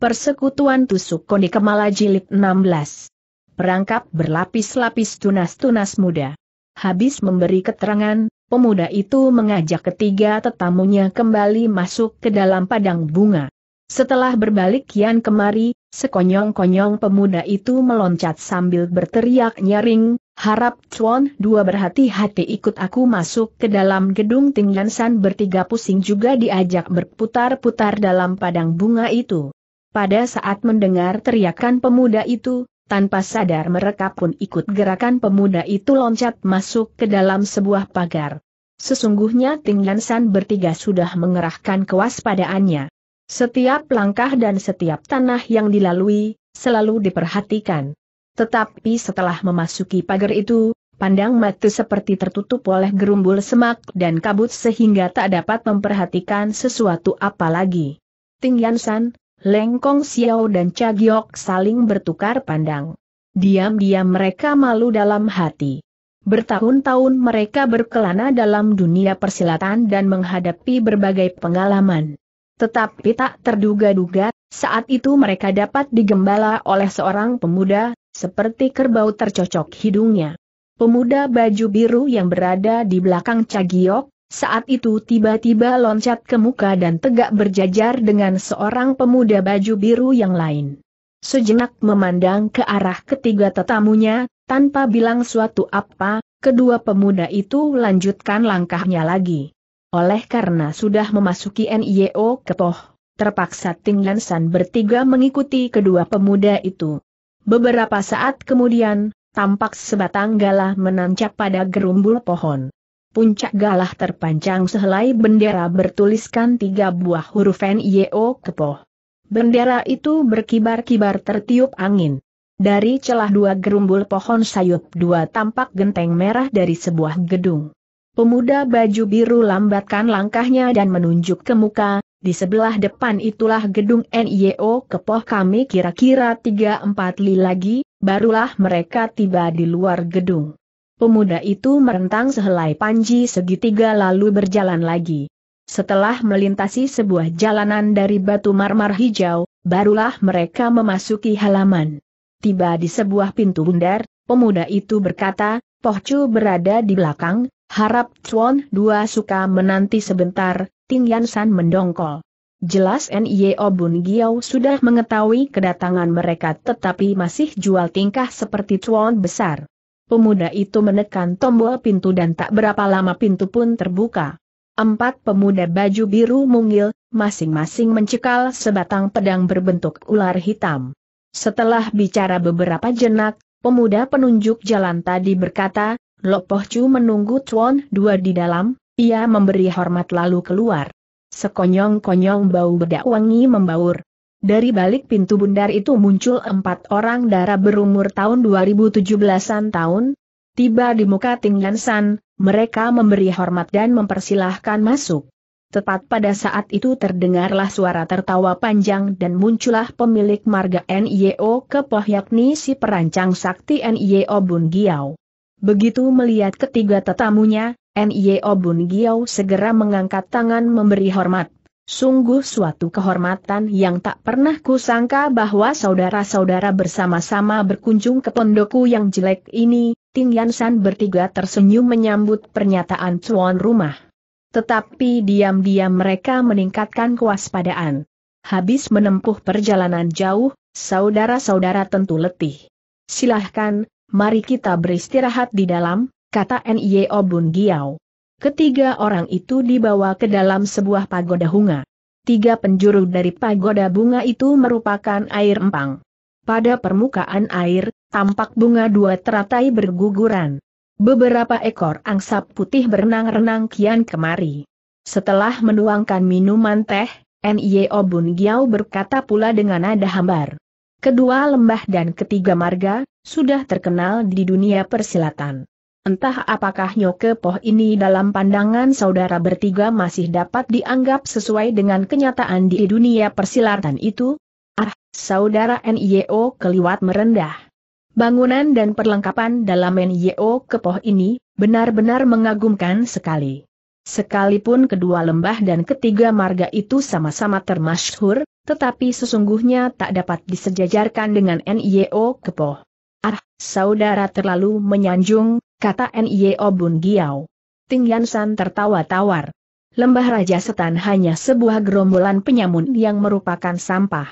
Persekutuan Tusuk Koni Kemala Jilid 16. Perangkap berlapis-lapis tunas-tunas muda. Habis memberi keterangan, pemuda itu mengajak ketiga tetamunya kembali masuk ke dalam padang bunga. Setelah berbalik kian kemari, sekonyong-konyong pemuda itu meloncat sambil berteriak nyaring, harap Chuan dua berhati-hati ikut aku masuk ke dalam gedung Tinggansan bertiga pusing juga diajak berputar-putar dalam padang bunga itu. Pada saat mendengar teriakan pemuda itu, tanpa sadar mereka pun ikut gerakan pemuda itu loncat masuk ke dalam sebuah pagar. Sesungguhnya Ting bertiga sudah mengerahkan kewaspadaannya. Setiap langkah dan setiap tanah yang dilalui, selalu diperhatikan. Tetapi setelah memasuki pagar itu, pandang mata seperti tertutup oleh gerumbul semak dan kabut sehingga tak dapat memperhatikan sesuatu apalagi. Ting Yansan, Lengkong Xiao dan Cagiok saling bertukar pandang. Diam-diam mereka malu dalam hati. Bertahun-tahun mereka berkelana dalam dunia persilatan dan menghadapi berbagai pengalaman. Tetapi tak terduga-duga, saat itu mereka dapat digembala oleh seorang pemuda, seperti kerbau tercocok hidungnya. Pemuda baju biru yang berada di belakang Cagiok, saat itu tiba-tiba loncat ke muka dan tegak berjajar dengan seorang pemuda baju biru yang lain. Sejenak memandang ke arah ketiga tetamunya, tanpa bilang suatu apa, kedua pemuda itu lanjutkan langkahnya lagi. Oleh karena sudah memasuki NIO Kepoh, terpaksa Ting San bertiga mengikuti kedua pemuda itu. Beberapa saat kemudian, tampak sebatang galah menancap pada gerumbul pohon. Puncak galah terpanjang sehelai bendera bertuliskan tiga buah huruf NIO Kepoh. Bendera itu berkibar-kibar tertiup angin. Dari celah dua gerumbul pohon sayup dua tampak genteng merah dari sebuah gedung. Pemuda baju biru lambatkan langkahnya dan menunjuk ke muka, di sebelah depan itulah gedung NIO Kepoh kami kira-kira 3-4 li lagi, barulah mereka tiba di luar gedung. Pemuda itu merentang sehelai panji segitiga lalu berjalan lagi. Setelah melintasi sebuah jalanan dari batu marmar hijau, barulah mereka memasuki halaman. Tiba di sebuah pintu bundar, pemuda itu berkata, Pohcu berada di belakang, harap Chuan Dua suka menanti sebentar, Ting Yansan mendongkol. Jelas Nio Bun Giao sudah mengetahui kedatangan mereka tetapi masih jual tingkah seperti Chuan besar. Pemuda itu menekan tombol pintu dan tak berapa lama pintu pun terbuka. Empat pemuda baju biru mungil, masing-masing mencekal sebatang pedang berbentuk ular hitam. Setelah bicara beberapa jenak, pemuda penunjuk jalan tadi berkata, Lopoh Chu menunggu Chuan dua di dalam, ia memberi hormat lalu keluar. Sekonyong-konyong bau bedak wangi membaur, dari balik pintu bundar itu muncul empat orang darah berumur tahun 2017-an tahun. Tiba di muka Yan San, mereka memberi hormat dan mempersilahkan masuk. Tepat pada saat itu terdengarlah suara tertawa panjang dan muncullah pemilik marga NIO Kepoh yakni si perancang sakti NIO Bun Giau. Begitu melihat ketiga tetamunya, NIO Bun Giau segera mengangkat tangan memberi hormat. Sungguh suatu kehormatan yang tak pernah kusangka bahwa saudara-saudara bersama-sama berkunjung ke pondokku yang jelek ini, Ting Yansan bertiga tersenyum menyambut pernyataan tuan rumah. Tetapi diam-diam mereka meningkatkan kewaspadaan. Habis menempuh perjalanan jauh, saudara-saudara tentu letih. Silahkan, mari kita beristirahat di dalam, kata Nye Obun Giau. Ketiga orang itu dibawa ke dalam sebuah pagoda bunga. Tiga penjuru dari pagoda bunga itu merupakan air empang. Pada permukaan air, tampak bunga dua teratai berguguran. Beberapa ekor angsa putih berenang-renang kian kemari. Setelah menuangkan minuman teh, N.I.O. E Obun Giao berkata pula dengan nada hambar. Kedua lembah dan ketiga marga, sudah terkenal di dunia persilatan. Entah apakah Nyoke Poh ini dalam pandangan saudara bertiga masih dapat dianggap sesuai dengan kenyataan di dunia persilatan itu? Ah, saudara NIO keliwat merendah. Bangunan dan perlengkapan dalam NIO Kepoh ini, benar-benar mengagumkan sekali. Sekalipun kedua lembah dan ketiga marga itu sama-sama termasyhur, tetapi sesungguhnya tak dapat disejajarkan dengan NIO Kepoh. Ah, saudara terlalu menyanjung, kata Nio Bun Giau. Ting Yansan tertawa tawar. Lembah Raja Setan hanya sebuah gerombolan penyamun yang merupakan sampah.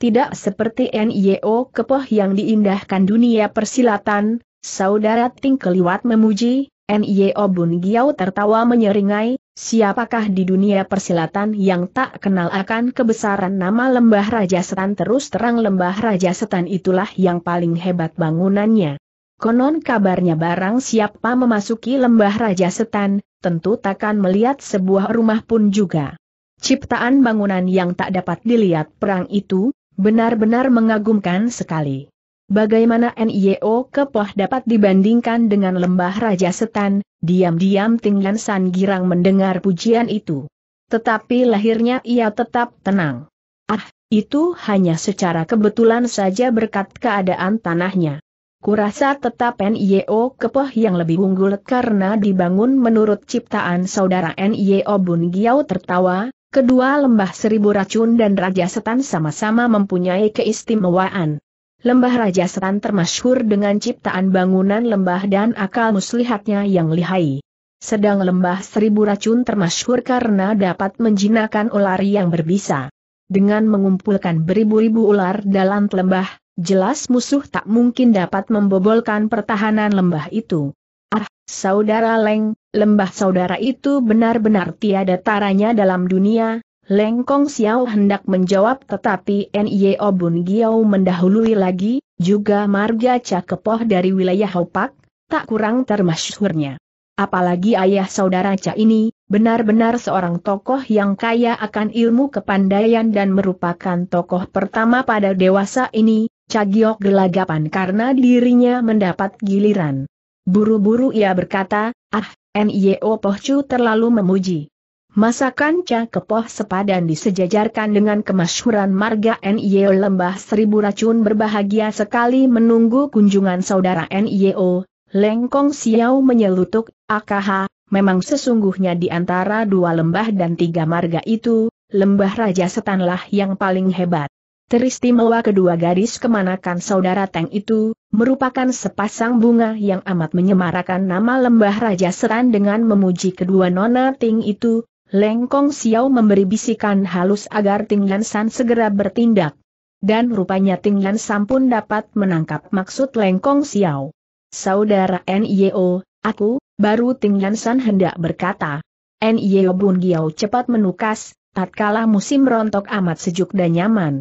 Tidak seperti NIO Kepoh yang diindahkan dunia persilatan, saudara Ting Keliwat memuji, NIO Bun Giau tertawa menyeringai, siapakah di dunia persilatan yang tak kenal akan kebesaran nama Lembah Raja Setan terus terang Lembah Raja Setan itulah yang paling hebat bangunannya. Konon kabarnya barang siapa memasuki lembah Raja Setan, tentu takkan melihat sebuah rumah pun juga. Ciptaan bangunan yang tak dapat dilihat perang itu, benar-benar mengagumkan sekali. Bagaimana NIO Kepoh dapat dibandingkan dengan lembah Raja Setan, diam-diam Tinglan San Girang mendengar pujian itu. Tetapi lahirnya ia tetap tenang. Ah, itu hanya secara kebetulan saja berkat keadaan tanahnya. Kurasa tetap NIO Kepoh yang lebih unggul karena dibangun menurut ciptaan saudara NIO Bun Giau tertawa, kedua lembah seribu racun dan Raja Setan sama-sama mempunyai keistimewaan. Lembah Raja Setan termasyhur dengan ciptaan bangunan lembah dan akal muslihatnya yang lihai. Sedang lembah seribu racun termasyhur karena dapat menjinakkan ular yang berbisa. Dengan mengumpulkan beribu-ribu ular dalam lembah, Jelas musuh tak mungkin dapat membobolkan pertahanan lembah itu. Ah, saudara Leng, lembah saudara itu benar-benar tiada taranya dalam dunia, Leng Kong Xiao hendak menjawab tetapi N.Y.O. E Bun Giao mendahului lagi, juga marga cakepoh dari wilayah Hopak, tak kurang termasyurnya. Apalagi ayah saudara Ca ini, benar-benar seorang tokoh yang kaya akan ilmu kepandaian dan merupakan tokoh pertama pada dewasa ini, Cagiok gelagapan karena dirinya mendapat giliran. Buru-buru ia berkata, ah, Nio Pohcu terlalu memuji. Masakan Ca Kepoh sepadan disejajarkan dengan kemasyhuran marga Nio Lembah Seribu Racun berbahagia sekali menunggu kunjungan saudara Nio, Lengkong Xiao menyelutuk, AKH, memang sesungguhnya di antara dua lembah dan tiga marga itu, lembah Raja Setanlah yang paling hebat. Teristimewa kedua gadis kemanakan saudara Teng itu, merupakan sepasang bunga yang amat menyemarakan nama lembah Raja Seran dengan memuji kedua nona Ting itu, Lengkong Xiao memberi bisikan halus agar Ting San segera bertindak. Dan rupanya Ting San pun dapat menangkap maksud Lengkong Xiao. Saudara NIO, aku, baru Ting San hendak berkata. NIO Bun Giao cepat menukas, tatkala musim rontok amat sejuk dan nyaman.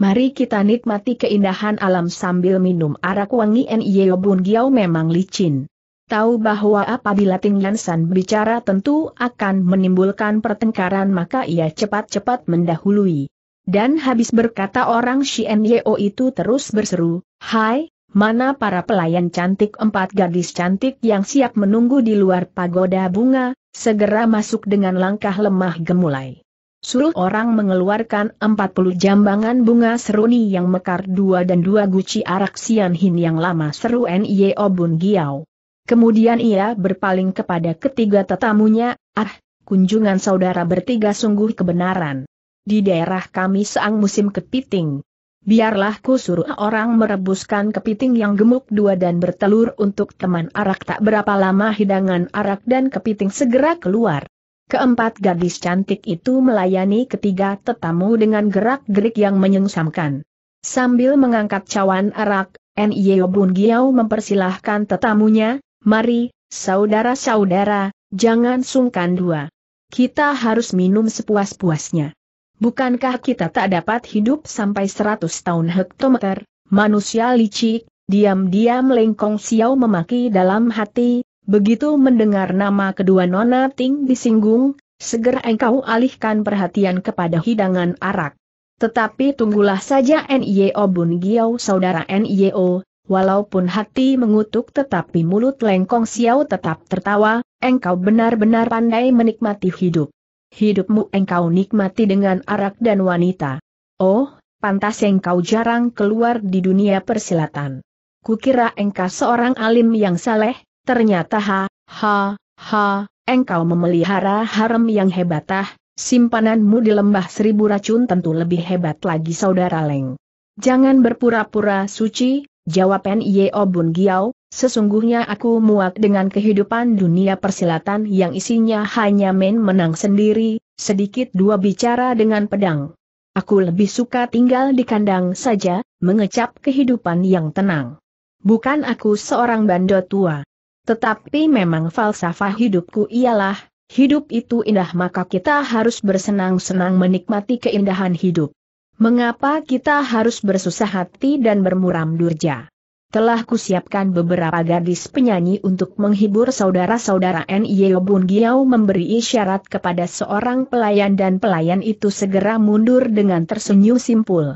Mari kita nikmati keindahan alam sambil minum arak wangi Nye Bun Giao memang licin. Tahu bahwa apabila Ting san bicara tentu akan menimbulkan pertengkaran maka ia cepat-cepat mendahului. Dan habis berkata orang Shien Yeo itu terus berseru, Hai, mana para pelayan cantik empat gadis cantik yang siap menunggu di luar pagoda bunga, segera masuk dengan langkah lemah gemulai. Suruh orang mengeluarkan 40 jambangan bunga seruni yang mekar dua dan dua guci arak sianhin yang lama seru N.I.O. E Bun Giau. Kemudian ia berpaling kepada ketiga tetamunya, ah, kunjungan saudara bertiga sungguh kebenaran. Di daerah kami seang musim kepiting. Biarlah ku suruh orang merebuskan kepiting yang gemuk dua dan bertelur untuk teman arak tak berapa lama hidangan arak dan kepiting segera keluar. Keempat gadis cantik itu melayani ketiga tetamu dengan gerak-gerik yang menyengsamkan. Sambil mengangkat cawan arak, N.Y.O. Bun Giau mempersilahkan tetamunya, mari, saudara-saudara, jangan sungkan dua. Kita harus minum sepuas-puasnya. Bukankah kita tak dapat hidup sampai seratus tahun hektometer, manusia licik, diam-diam Lengkong Xiao memaki dalam hati, Begitu mendengar nama kedua Nona Ting disinggung, segera engkau alihkan perhatian kepada hidangan arak. Tetapi tunggulah saja NIO e Bun Giao saudara NIO, e walaupun hati mengutuk tetapi mulut lengkong Xiao tetap tertawa, engkau benar-benar pandai menikmati hidup. Hidupmu engkau nikmati dengan arak dan wanita. Oh, pantas engkau jarang keluar di dunia persilatan. Kukira engkau seorang alim yang saleh, Ternyata ha, ha, ha, engkau memelihara harem yang hebatah, simpananmu di lembah seribu racun tentu lebih hebat lagi saudara Leng. Jangan berpura-pura suci, jawab N.Y.O. Bun giao. sesungguhnya aku muak dengan kehidupan dunia persilatan yang isinya hanya main menang sendiri, sedikit dua bicara dengan pedang. Aku lebih suka tinggal di kandang saja, mengecap kehidupan yang tenang. Bukan aku seorang bandot tua. Tetapi memang falsafah hidupku ialah, hidup itu indah maka kita harus bersenang-senang menikmati keindahan hidup. Mengapa kita harus bersusah hati dan bermuram durja? Telah kusiapkan beberapa gadis penyanyi untuk menghibur saudara-saudara N.Y. Bun Giau memberi isyarat kepada seorang pelayan dan pelayan itu segera mundur dengan tersenyum simpul.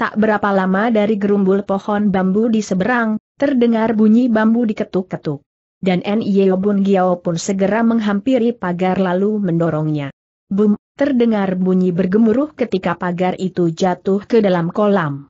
Tak berapa lama dari gerumbul pohon bambu di seberang, terdengar bunyi bambu diketuk-ketuk dan Nio Bun Giao pun segera menghampiri pagar lalu mendorongnya. Bum, terdengar bunyi bergemuruh ketika pagar itu jatuh ke dalam kolam.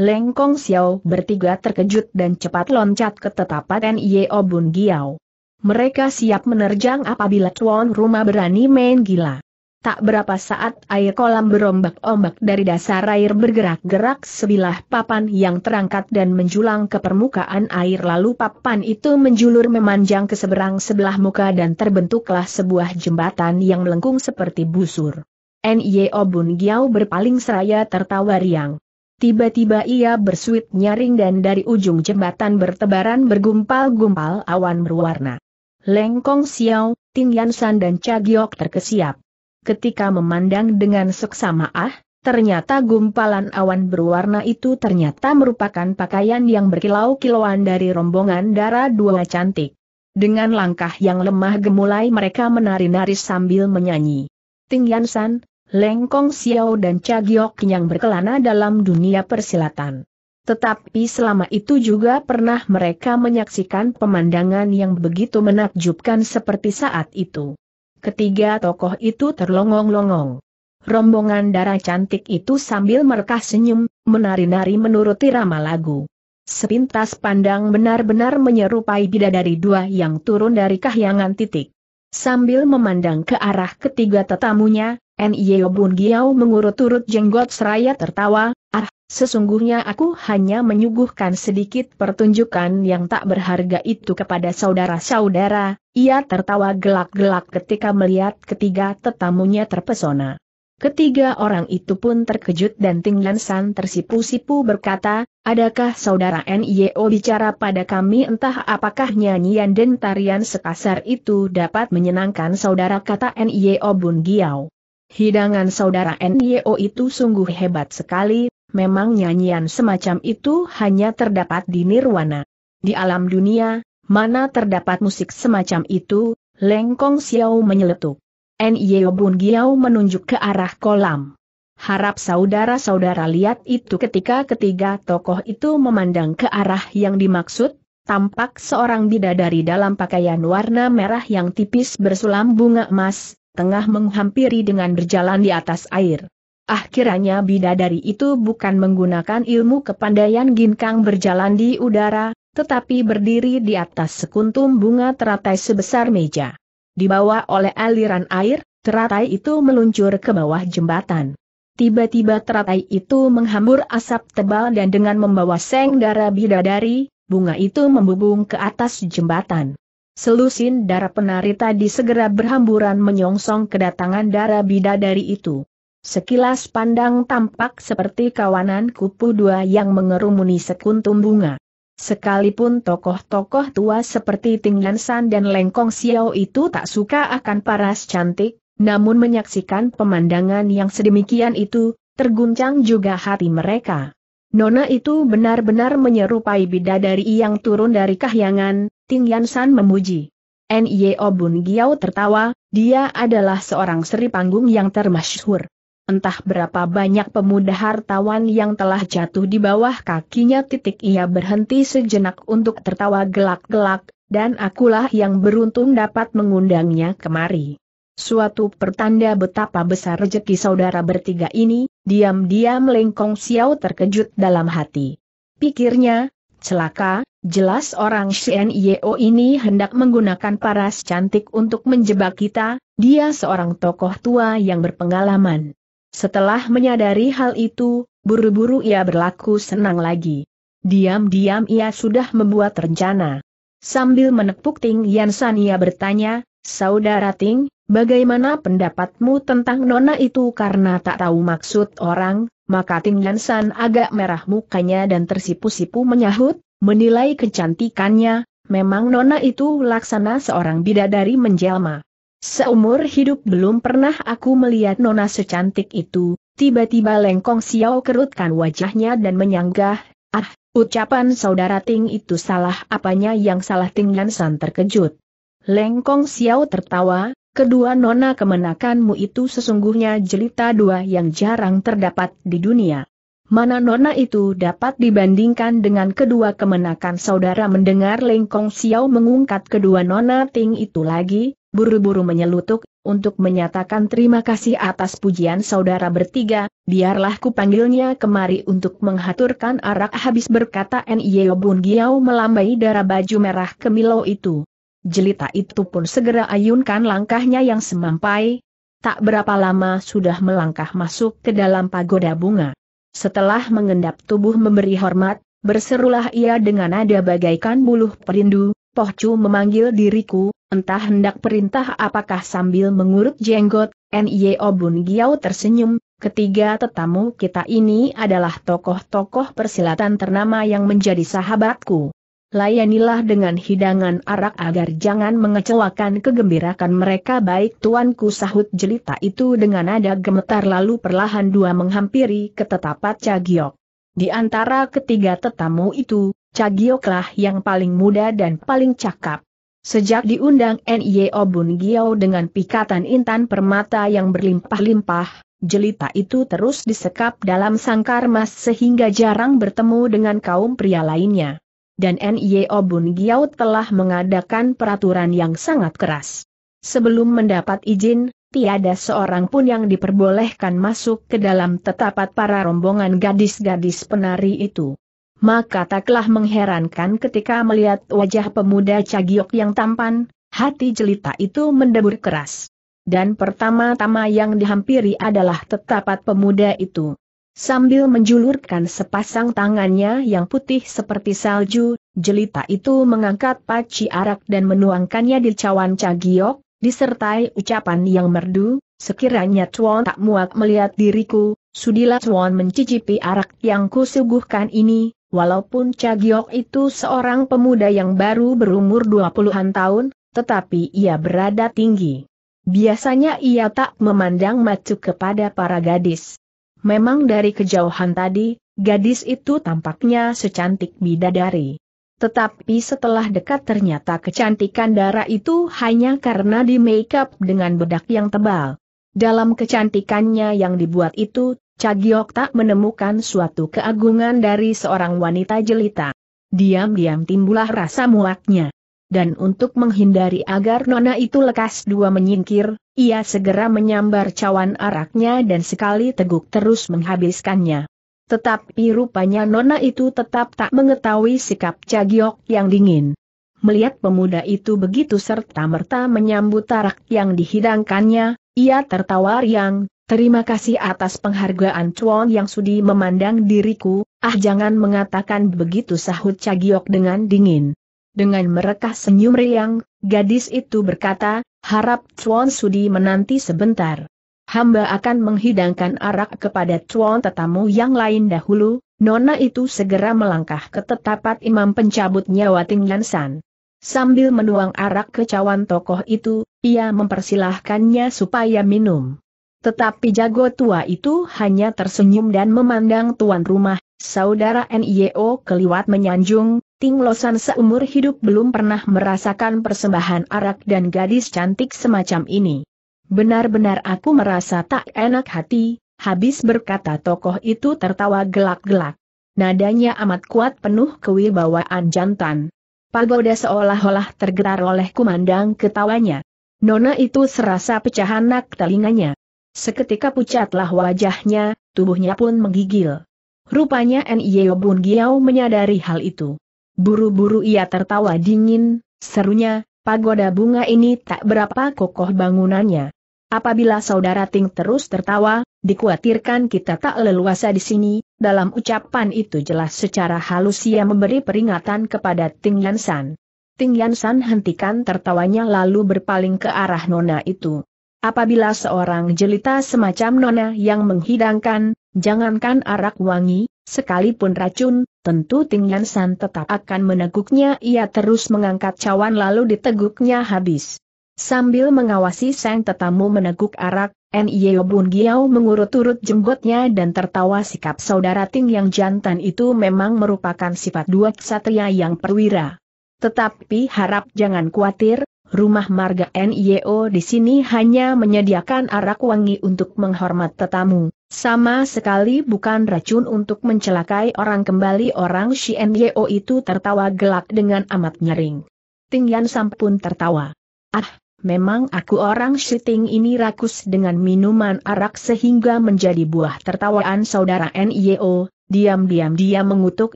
Lengkong Xiao bertiga terkejut dan cepat loncat ke tetapan Nio Bun Giao. Mereka siap menerjang apabila tuan rumah berani main gila. Tak berapa saat air kolam berombak-ombak dari dasar air bergerak-gerak sebilah papan yang terangkat dan menjulang ke permukaan air lalu papan itu menjulur memanjang ke seberang sebelah muka dan terbentuklah sebuah jembatan yang melengkung seperti busur. N.Y.O. Bun Giao berpaling seraya tertawa riang. Tiba-tiba ia bersuit nyaring dan dari ujung jembatan bertebaran bergumpal-gumpal awan berwarna. Lengkong Xiao, Ting Yansan dan Cha terkesiap ketika memandang dengan seksama ah, ternyata gumpalan awan berwarna itu ternyata merupakan pakaian yang berkilau-kilauan dari rombongan darah dua cantik. Dengan langkah yang lemah gemulai mereka menari-nari sambil menyanyi. Ting Yansan, Leng Kong Xiao dan Cha Giok yang berkelana dalam dunia persilatan. Tetapi selama itu juga pernah mereka menyaksikan pemandangan yang begitu menakjubkan seperti saat itu. Ketiga tokoh itu terlongong-longong. Rombongan darah cantik itu sambil merkah senyum, menari-nari menuruti rama lagu. Sepintas pandang benar-benar menyerupai bidadari dua yang turun dari kahyangan titik. Sambil memandang ke arah ketiga tetamunya, Nyeo Bun Giao mengurut-urut jenggot seraya tertawa, ah, sesungguhnya aku hanya menyuguhkan sedikit pertunjukan yang tak berharga itu kepada saudara-saudara, ia tertawa gelak-gelak ketika melihat ketiga tetamunya terpesona. Ketiga orang itu pun terkejut dan Ting San tersipu-sipu berkata, adakah saudara NIO bicara pada kami entah apakah nyanyian dan tarian sekasar itu dapat menyenangkan saudara kata NIO Bun Giao. Hidangan saudara NIO itu sungguh hebat sekali, memang nyanyian semacam itu hanya terdapat di Nirwana. Di alam dunia, Mana terdapat musik semacam itu, Lengkong Xiao menyeletuk. N.Y.O. Bun Giau menunjuk ke arah kolam. Harap saudara-saudara lihat itu ketika ketiga tokoh itu memandang ke arah yang dimaksud, tampak seorang bidadari dalam pakaian warna merah yang tipis bersulam bunga emas, tengah menghampiri dengan berjalan di atas air. Akhirnya ah, bidadari itu bukan menggunakan ilmu kepandaian ginkang berjalan di udara, tetapi berdiri di atas sekuntum bunga teratai sebesar meja. Dibawa oleh aliran air, teratai itu meluncur ke bawah jembatan. Tiba-tiba teratai itu menghambur asap tebal dan dengan membawa seng darah bidadari, bunga itu membubung ke atas jembatan. Selusin darah penari tadi segera berhamburan menyongsong kedatangan darah bidadari itu. Sekilas pandang tampak seperti kawanan kupu dua yang mengerumuni sekuntum bunga. Sekalipun tokoh-tokoh tua seperti Ting San dan Lengkong Xiao itu tak suka akan paras cantik, namun menyaksikan pemandangan yang sedemikian itu, terguncang juga hati mereka. Nona itu benar-benar menyerupai bidadari yang turun dari kahyangan, Ting San memuji. N.Y.O. Bun Giao tertawa, dia adalah seorang seri panggung yang termasyhur. Entah berapa banyak pemuda hartawan yang telah jatuh di bawah kakinya titik ia berhenti sejenak untuk tertawa gelak-gelak, dan akulah yang beruntung dapat mengundangnya kemari. Suatu pertanda betapa besar rejeki saudara bertiga ini, diam-diam Lengkong Xiao terkejut dalam hati. Pikirnya, celaka, jelas orang Shen Yeo ini hendak menggunakan paras cantik untuk menjebak kita, dia seorang tokoh tua yang berpengalaman. Setelah menyadari hal itu, buru-buru ia berlaku senang lagi. Diam-diam ia sudah membuat rencana. Sambil menepuk Ting Yansan ia bertanya, Saudara Ting, bagaimana pendapatmu tentang nona itu karena tak tahu maksud orang, maka Ting Yansan agak merah mukanya dan tersipu-sipu menyahut, menilai kecantikannya, memang nona itu laksana seorang bidadari menjelma. Seumur hidup belum pernah aku melihat nona secantik itu, tiba-tiba Lengkong Xiao kerutkan wajahnya dan menyanggah, ah, ucapan saudara Ting itu salah apanya yang salah Ting Yansan terkejut. Lengkong Xiao tertawa, kedua nona kemenakanmu itu sesungguhnya jelita dua yang jarang terdapat di dunia. Mana nona itu dapat dibandingkan dengan kedua kemenakan saudara mendengar Lengkong Xiao mengungkat kedua nona Ting itu lagi, buru-buru menyelutuk, untuk menyatakan terima kasih atas pujian saudara bertiga, biarlah kupanggilnya kemari untuk menghaturkan arak habis berkata Nyeo Bun Giao melambai darah baju merah kemilau itu. Jelita itu pun segera ayunkan langkahnya yang semampai, tak berapa lama sudah melangkah masuk ke dalam pagoda bunga. Setelah mengendap tubuh memberi hormat, berserulah ia dengan nada bagaikan buluh perindu, Pochu memanggil diriku, entah hendak perintah apakah sambil mengurut jenggot, N.Y.O. Bun Giau tersenyum, ketiga tetamu kita ini adalah tokoh-tokoh persilatan ternama yang menjadi sahabatku. Layanilah dengan hidangan arak agar jangan mengecewakan kegembirakan mereka baik tuanku sahut jelita itu dengan nada gemetar lalu perlahan dua menghampiri ketetapat Cagiok. Di antara ketiga tetamu itu, Cagioklah yang paling muda dan paling cakap. Sejak diundang NIO e Bun Giau dengan pikatan intan permata yang berlimpah-limpah, jelita itu terus disekap dalam sangkar mas sehingga jarang bertemu dengan kaum pria lainnya. Dan NIO e Bun Giau telah mengadakan peraturan yang sangat keras. Sebelum mendapat izin, tiada seorang pun yang diperbolehkan masuk ke dalam tetapat para rombongan gadis-gadis penari itu maka taklah mengherankan ketika melihat wajah pemuda Cagiok yang tampan, hati jelita itu mendebur keras. Dan pertama-tama yang dihampiri adalah tetapat pemuda itu. Sambil menjulurkan sepasang tangannya yang putih seperti salju, jelita itu mengangkat paci arak dan menuangkannya di cawan Cagiok, disertai ucapan yang merdu, sekiranya Tuan tak muak melihat diriku, Sudilah Tuan mencicipi arak yang kusuguhkan ini, Walaupun Cagiok itu seorang pemuda yang baru berumur 20-an tahun, tetapi ia berada tinggi. Biasanya ia tak memandang macu kepada para gadis. Memang dari kejauhan tadi, gadis itu tampaknya secantik bidadari. Tetapi setelah dekat ternyata kecantikan darah itu hanya karena di make up dengan bedak yang tebal. Dalam kecantikannya yang dibuat itu, Cagiok tak menemukan suatu keagungan dari seorang wanita jelita. Diam-diam timbullah rasa muaknya. Dan untuk menghindari agar nona itu lekas dua menyingkir, ia segera menyambar cawan araknya dan sekali teguk terus menghabiskannya. Tetapi rupanya nona itu tetap tak mengetahui sikap Cagiok yang dingin. Melihat pemuda itu begitu serta-merta menyambut arak yang dihidangkannya, ia tertawa riang, Terima kasih atas penghargaan Chuan yang sudi memandang diriku, ah jangan mengatakan begitu sahut Cagiok dengan dingin. Dengan merekah senyum riang, gadis itu berkata, harap Chuan sudi menanti sebentar. Hamba akan menghidangkan arak kepada Chuan tetamu yang lain dahulu, Nona itu segera melangkah ke tetapat imam pencabut nyawa Ting Yansan. Sambil menuang arak ke cawan tokoh itu, ia mempersilahkannya supaya minum. Tetapi jago tua itu hanya tersenyum dan memandang tuan rumah, saudara NIO keliwat menyanjung, Ting Losan seumur hidup belum pernah merasakan persembahan arak dan gadis cantik semacam ini. Benar-benar aku merasa tak enak hati, habis berkata tokoh itu tertawa gelak-gelak. Nadanya amat kuat penuh kewibawaan jantan. Pagoda seolah-olah tergetar oleh kumandang ketawanya. Nona itu serasa pecahan nak telinganya. Seketika pucatlah wajahnya, tubuhnya pun menggigil. Rupanya N.I.O. Bun Giau menyadari hal itu. Buru-buru ia tertawa dingin, serunya, pagoda bunga ini tak berapa kokoh bangunannya. Apabila saudara Ting terus tertawa, dikhawatirkan kita tak leluasa di sini, dalam ucapan itu jelas secara halus ia memberi peringatan kepada Ting Yansan. Ting Yansan hentikan tertawanya lalu berpaling ke arah nona itu. Apabila seorang jelita semacam nona yang menghidangkan, jangankan arak wangi, sekalipun racun, tentu Yan San tetap akan meneguknya ia terus mengangkat cawan lalu diteguknya habis. Sambil mengawasi sang tetamu meneguk arak, N.Y.O. Bun Giao mengurut-urut jenggotnya dan tertawa sikap saudara Ting yang jantan itu memang merupakan sifat dua ksatria yang perwira. Tetapi harap jangan khawatir, Rumah marga NIO di sini hanya menyediakan arak wangi untuk menghormat tetamu, sama sekali bukan racun untuk mencelakai orang kembali orang si NIO itu tertawa gelak dengan amat nyaring. Yan Sam pun tertawa. Ah, memang aku orang Shiting ini rakus dengan minuman arak sehingga menjadi buah tertawaan saudara NIO, diam-diam dia mengutuk,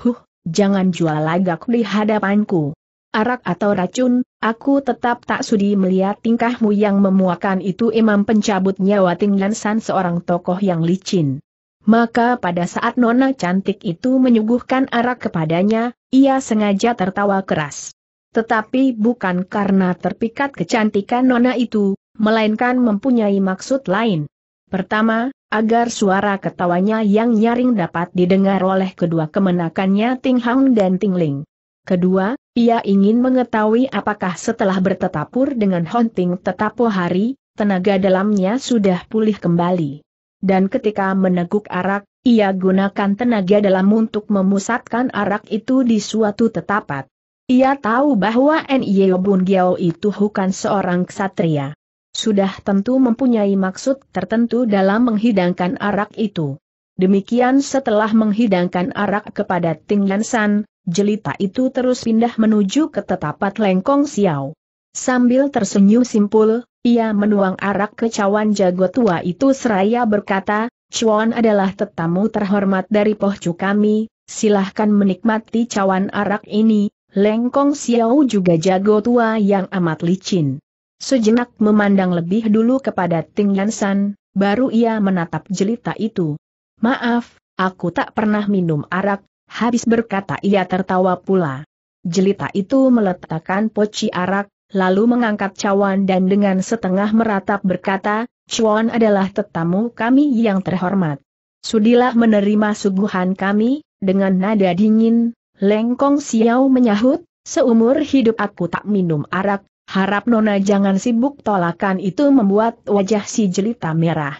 huh, jangan jual lagak di hadapanku. Arak atau racun, Aku tetap tak sudi melihat tingkahmu yang memuakan itu imam pencabut nyawa Tinglan San seorang tokoh yang licin. Maka pada saat nona cantik itu menyuguhkan arak kepadanya, ia sengaja tertawa keras. Tetapi bukan karena terpikat kecantikan nona itu, melainkan mempunyai maksud lain. Pertama, agar suara ketawanya yang nyaring dapat didengar oleh kedua kemenakannya Ting Hang dan Ting Ling. Kedua, ia ingin mengetahui apakah setelah bertetapur dengan Honting Tetapo Hari, tenaga dalamnya sudah pulih kembali. Dan ketika meneguk arak, ia gunakan tenaga dalam untuk memusatkan arak itu di suatu tetapat. Ia tahu bahwa N.I.O. Bun Giao itu bukan seorang ksatria. Sudah tentu mempunyai maksud tertentu dalam menghidangkan arak itu. Demikian setelah menghidangkan arak kepada Ting San, jelita itu terus pindah menuju ke tetapat Lengkong Xiao. Sambil tersenyum simpul, ia menuang arak ke cawan jago tua itu seraya berkata, Chuan adalah tetamu terhormat dari pohcu kami, silahkan menikmati cawan arak ini, Lengkong Xiao juga jago tua yang amat licin. Sejenak memandang lebih dulu kepada Ting San, baru ia menatap jelita itu. Maaf, aku tak pernah minum arak, habis berkata ia tertawa pula. Jelita itu meletakkan poci arak, lalu mengangkat cawan dan dengan setengah meratap berkata, Chuan adalah tetamu kami yang terhormat. Sudilah menerima suguhan kami, dengan nada dingin, Lengkong Siau menyahut, seumur hidup aku tak minum arak, harap Nona jangan sibuk tolakan itu membuat wajah si jelita merah.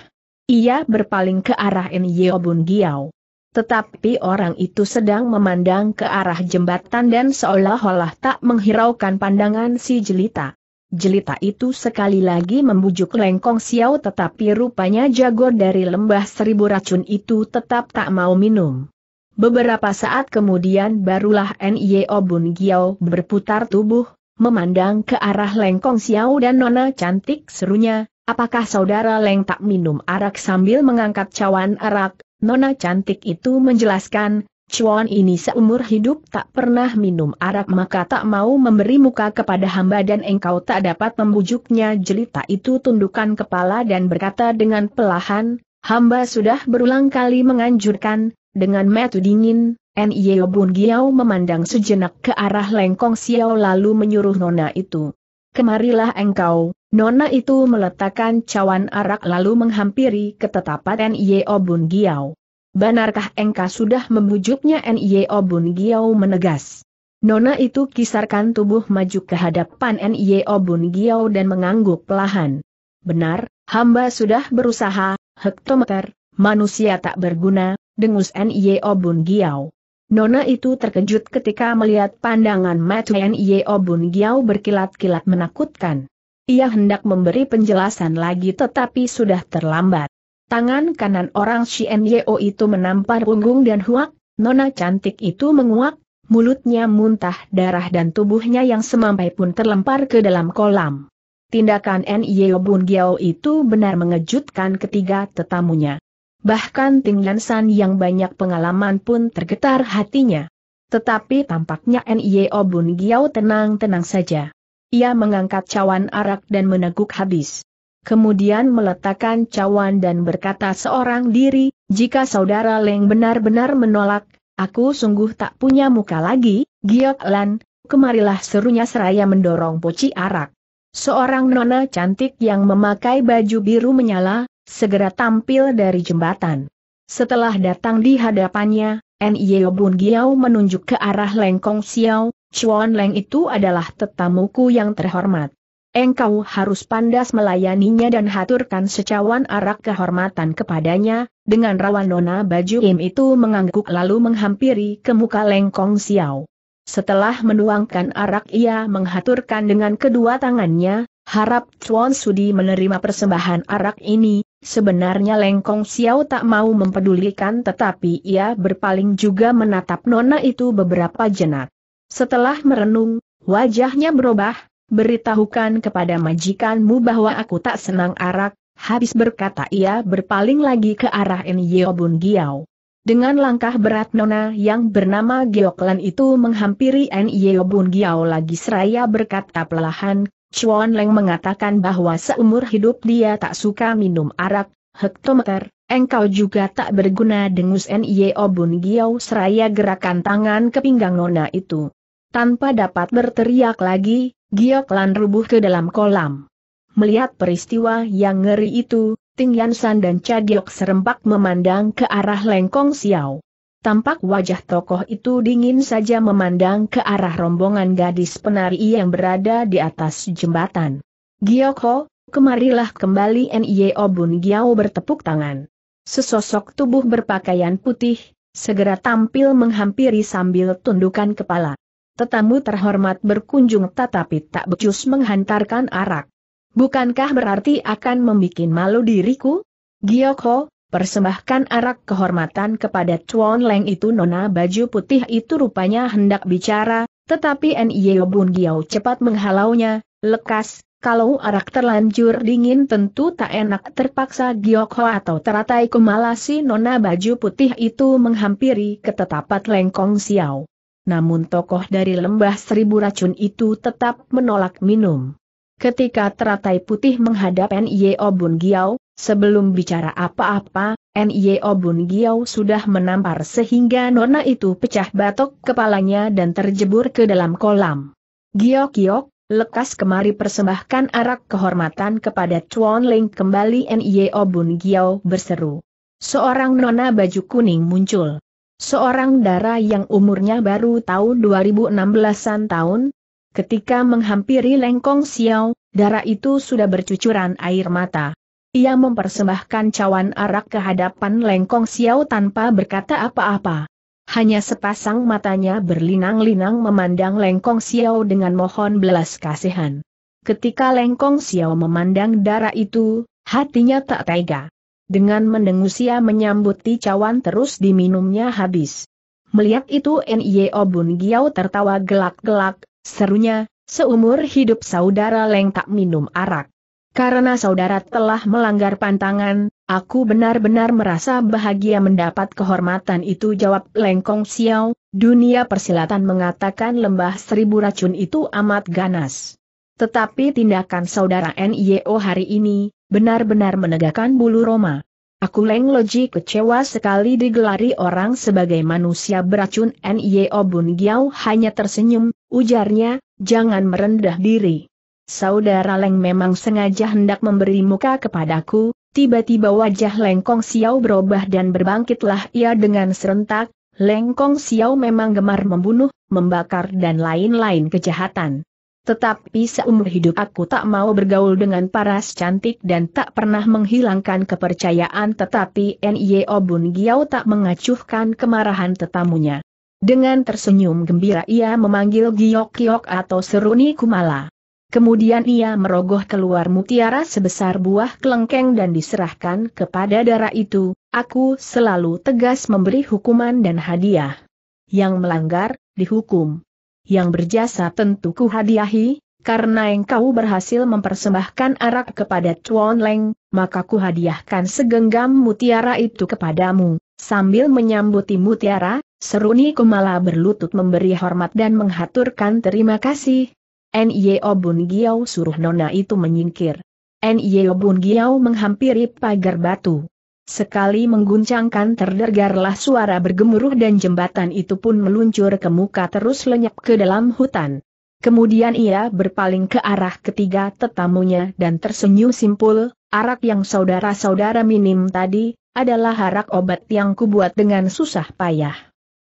Ia berpaling ke arah Bun Giao. Tetapi orang itu sedang memandang ke arah jembatan dan seolah-olah tak menghiraukan pandangan si jelita. Jelita itu sekali lagi membujuk Lengkong Xiao tetapi rupanya jago dari lembah seribu racun itu tetap tak mau minum. Beberapa saat kemudian barulah Nio Bun Giao berputar tubuh, memandang ke arah Lengkong Xiao dan Nona cantik serunya, Apakah saudara Leng tak minum arak sambil mengangkat cawan arak? Nona cantik itu menjelaskan, Chuan ini seumur hidup tak pernah minum arak maka tak mau memberi muka kepada hamba dan engkau tak dapat membujuknya jelita itu tundukkan kepala dan berkata dengan pelahan, hamba sudah berulang kali menganjurkan, dengan metu dingin, N.I.O. Bun Giao memandang sejenak ke arah Lengkong Xiao lalu menyuruh Nona itu. Kemarilah engkau, Nona itu meletakkan cawan arak lalu menghampiri ketetapan Nio Bun Giau. Benarkah engkau sudah membujuknya Nio Bun Giau menegas. Nona itu kisarkan tubuh maju ke hadapan N.I.O. Bun Giau dan mengangguk pelahan. Benar, hamba sudah berusaha, hektometer, manusia tak berguna, dengus Nio Bun Giau. Nona itu terkejut ketika melihat pandangan mata Nio Bun Giau berkilat-kilat menakutkan. Ia hendak memberi penjelasan lagi tetapi sudah terlambat. Tangan kanan orang Shien Yeo itu menampar punggung dan huak, nona cantik itu menguak, mulutnya muntah darah dan tubuhnya yang semampai pun terlempar ke dalam kolam. Tindakan N.Y.O. Bun Giao itu benar mengejutkan ketiga tetamunya. Bahkan Ting Lan San yang banyak pengalaman pun tergetar hatinya. Tetapi tampaknya N.Y.O. Bun Giao tenang-tenang saja. Ia mengangkat cawan arak dan meneguk habis. Kemudian meletakkan cawan dan berkata seorang diri, jika saudara Leng benar-benar menolak, aku sungguh tak punya muka lagi, Giok Lan, kemarilah serunya seraya mendorong poci arak. Seorang nona cantik yang memakai baju biru menyala, segera tampil dari jembatan. Setelah datang di hadapannya, Nyeobun Bun menunjuk ke arah Lengkong Xiao, Chuan Leng itu adalah tetamuku yang terhormat. Engkau harus pandas melayaninya dan haturkan secawan arak kehormatan kepadanya, dengan rawan nona baju im itu mengangguk lalu menghampiri ke muka Lengkong Xiao. Setelah menuangkan arak ia menghaturkan dengan kedua tangannya, harap Chuan Sudi menerima persembahan arak ini, sebenarnya Lengkong Xiao tak mau mempedulikan tetapi ia berpaling juga menatap nona itu beberapa jenak. Setelah merenung, wajahnya berubah, beritahukan kepada majikanmu bahwa aku tak senang arak, habis berkata ia berpaling lagi ke arah Nyeobun Giao. Dengan langkah berat Nona yang bernama Gioklan itu menghampiri Nyeobun Giao lagi seraya berkata pelahan, Chuan Leng mengatakan bahwa seumur hidup dia tak suka minum arak, hektometer, engkau juga tak berguna dengus Nyeobun Giao seraya gerakan tangan ke pinggang Nona itu. Tanpa dapat berteriak lagi, Gioklan rubuh ke dalam kolam. Melihat peristiwa yang ngeri itu, Ting Yansan dan Chadiok serempak memandang ke arah Lengkong Xiao. Tampak wajah tokoh itu dingin saja memandang ke arah rombongan gadis penari yang berada di atas jembatan. Ho, kemarilah kembali N.I.O. Bun Giao bertepuk tangan. Sesosok tubuh berpakaian putih, segera tampil menghampiri sambil tundukan kepala. Tetamu terhormat berkunjung tetapi tak becus menghantarkan arak. Bukankah berarti akan membuat malu diriku? Gioko, persembahkan arak kehormatan kepada Chuan Leng itu nona baju putih itu rupanya hendak bicara, tetapi Nyeo Bun Giao cepat menghalaunya, lekas, kalau arak terlanjur dingin tentu tak enak terpaksa Gioko atau teratai kumalasi nona baju putih itu menghampiri ketetapat Lengkong Xiao namun tokoh dari lembah seribu racun itu tetap menolak minum. Ketika teratai putih menghadap N.I.O. Bun Giao, sebelum bicara apa-apa, N.I.O. Bun Giao sudah menampar sehingga nona itu pecah batok kepalanya dan terjebur ke dalam kolam. Giok-giok, lekas kemari persembahkan arak kehormatan kepada Chuan Ling kembali N.I.O. Bun Giao berseru. Seorang nona baju kuning muncul. Seorang dara yang umurnya baru tahun 2016-an tahun, ketika menghampiri Lengkong Xiao, darah itu sudah bercucuran air mata. Ia mempersembahkan cawan arak ke hadapan Lengkong Xiao tanpa berkata apa-apa. Hanya sepasang matanya berlinang-linang memandang Lengkong Xiao dengan mohon belas kasihan. Ketika Lengkong Xiao memandang darah itu, hatinya tak tega. Dengan mendengus ia menyambut cawan terus diminumnya habis. Melihat itu Nio Bun Giau tertawa gelak-gelak, serunya, seumur hidup saudara Leng tak minum arak. Karena saudara telah melanggar pantangan, aku benar-benar merasa bahagia mendapat kehormatan itu jawab Lengkong Xiao, dunia persilatan mengatakan lembah seribu racun itu amat ganas. Tetapi tindakan saudara NIO hari ini, benar-benar menegakkan bulu Roma. Aku Leng Loji kecewa sekali digelari orang sebagai manusia beracun N.Y.O. Bun Giao hanya tersenyum, ujarnya, jangan merendah diri. Saudara Leng memang sengaja hendak memberi muka kepadaku, tiba-tiba wajah Leng Kong Xiao berubah dan berbangkitlah ia dengan serentak, Leng Kong Xiao memang gemar membunuh, membakar dan lain-lain kejahatan. Tetapi seumur hidup aku tak mau bergaul dengan paras cantik dan tak pernah menghilangkan kepercayaan tetapi N.Y.O. Bun Giao tak mengacuhkan kemarahan tetamunya. Dengan tersenyum gembira ia memanggil Giok-Giok atau Seruni Kumala. Kemudian ia merogoh keluar mutiara sebesar buah kelengkeng dan diserahkan kepada darah itu, aku selalu tegas memberi hukuman dan hadiah. Yang melanggar, dihukum yang berjasa tentu ku hadiahi, karena engkau berhasil mempersembahkan arak kepada Chuan Leng, maka ku hadiahkan segenggam mutiara itu kepadamu. Sambil menyambuti mutiara, Seruni Kumala berlutut memberi hormat dan menghaturkan terima kasih. N.Y.O. Bun Giao suruh nona itu menyingkir. N.Y.O. Bun Giao menghampiri pagar batu. Sekali mengguncangkan terdengarlah suara bergemuruh dan jembatan itu pun meluncur ke muka terus lenyap ke dalam hutan. Kemudian ia berpaling ke arah ketiga tetamunya dan tersenyum simpul, arak yang saudara-saudara minim tadi, adalah arak obat yang kubuat dengan susah payah.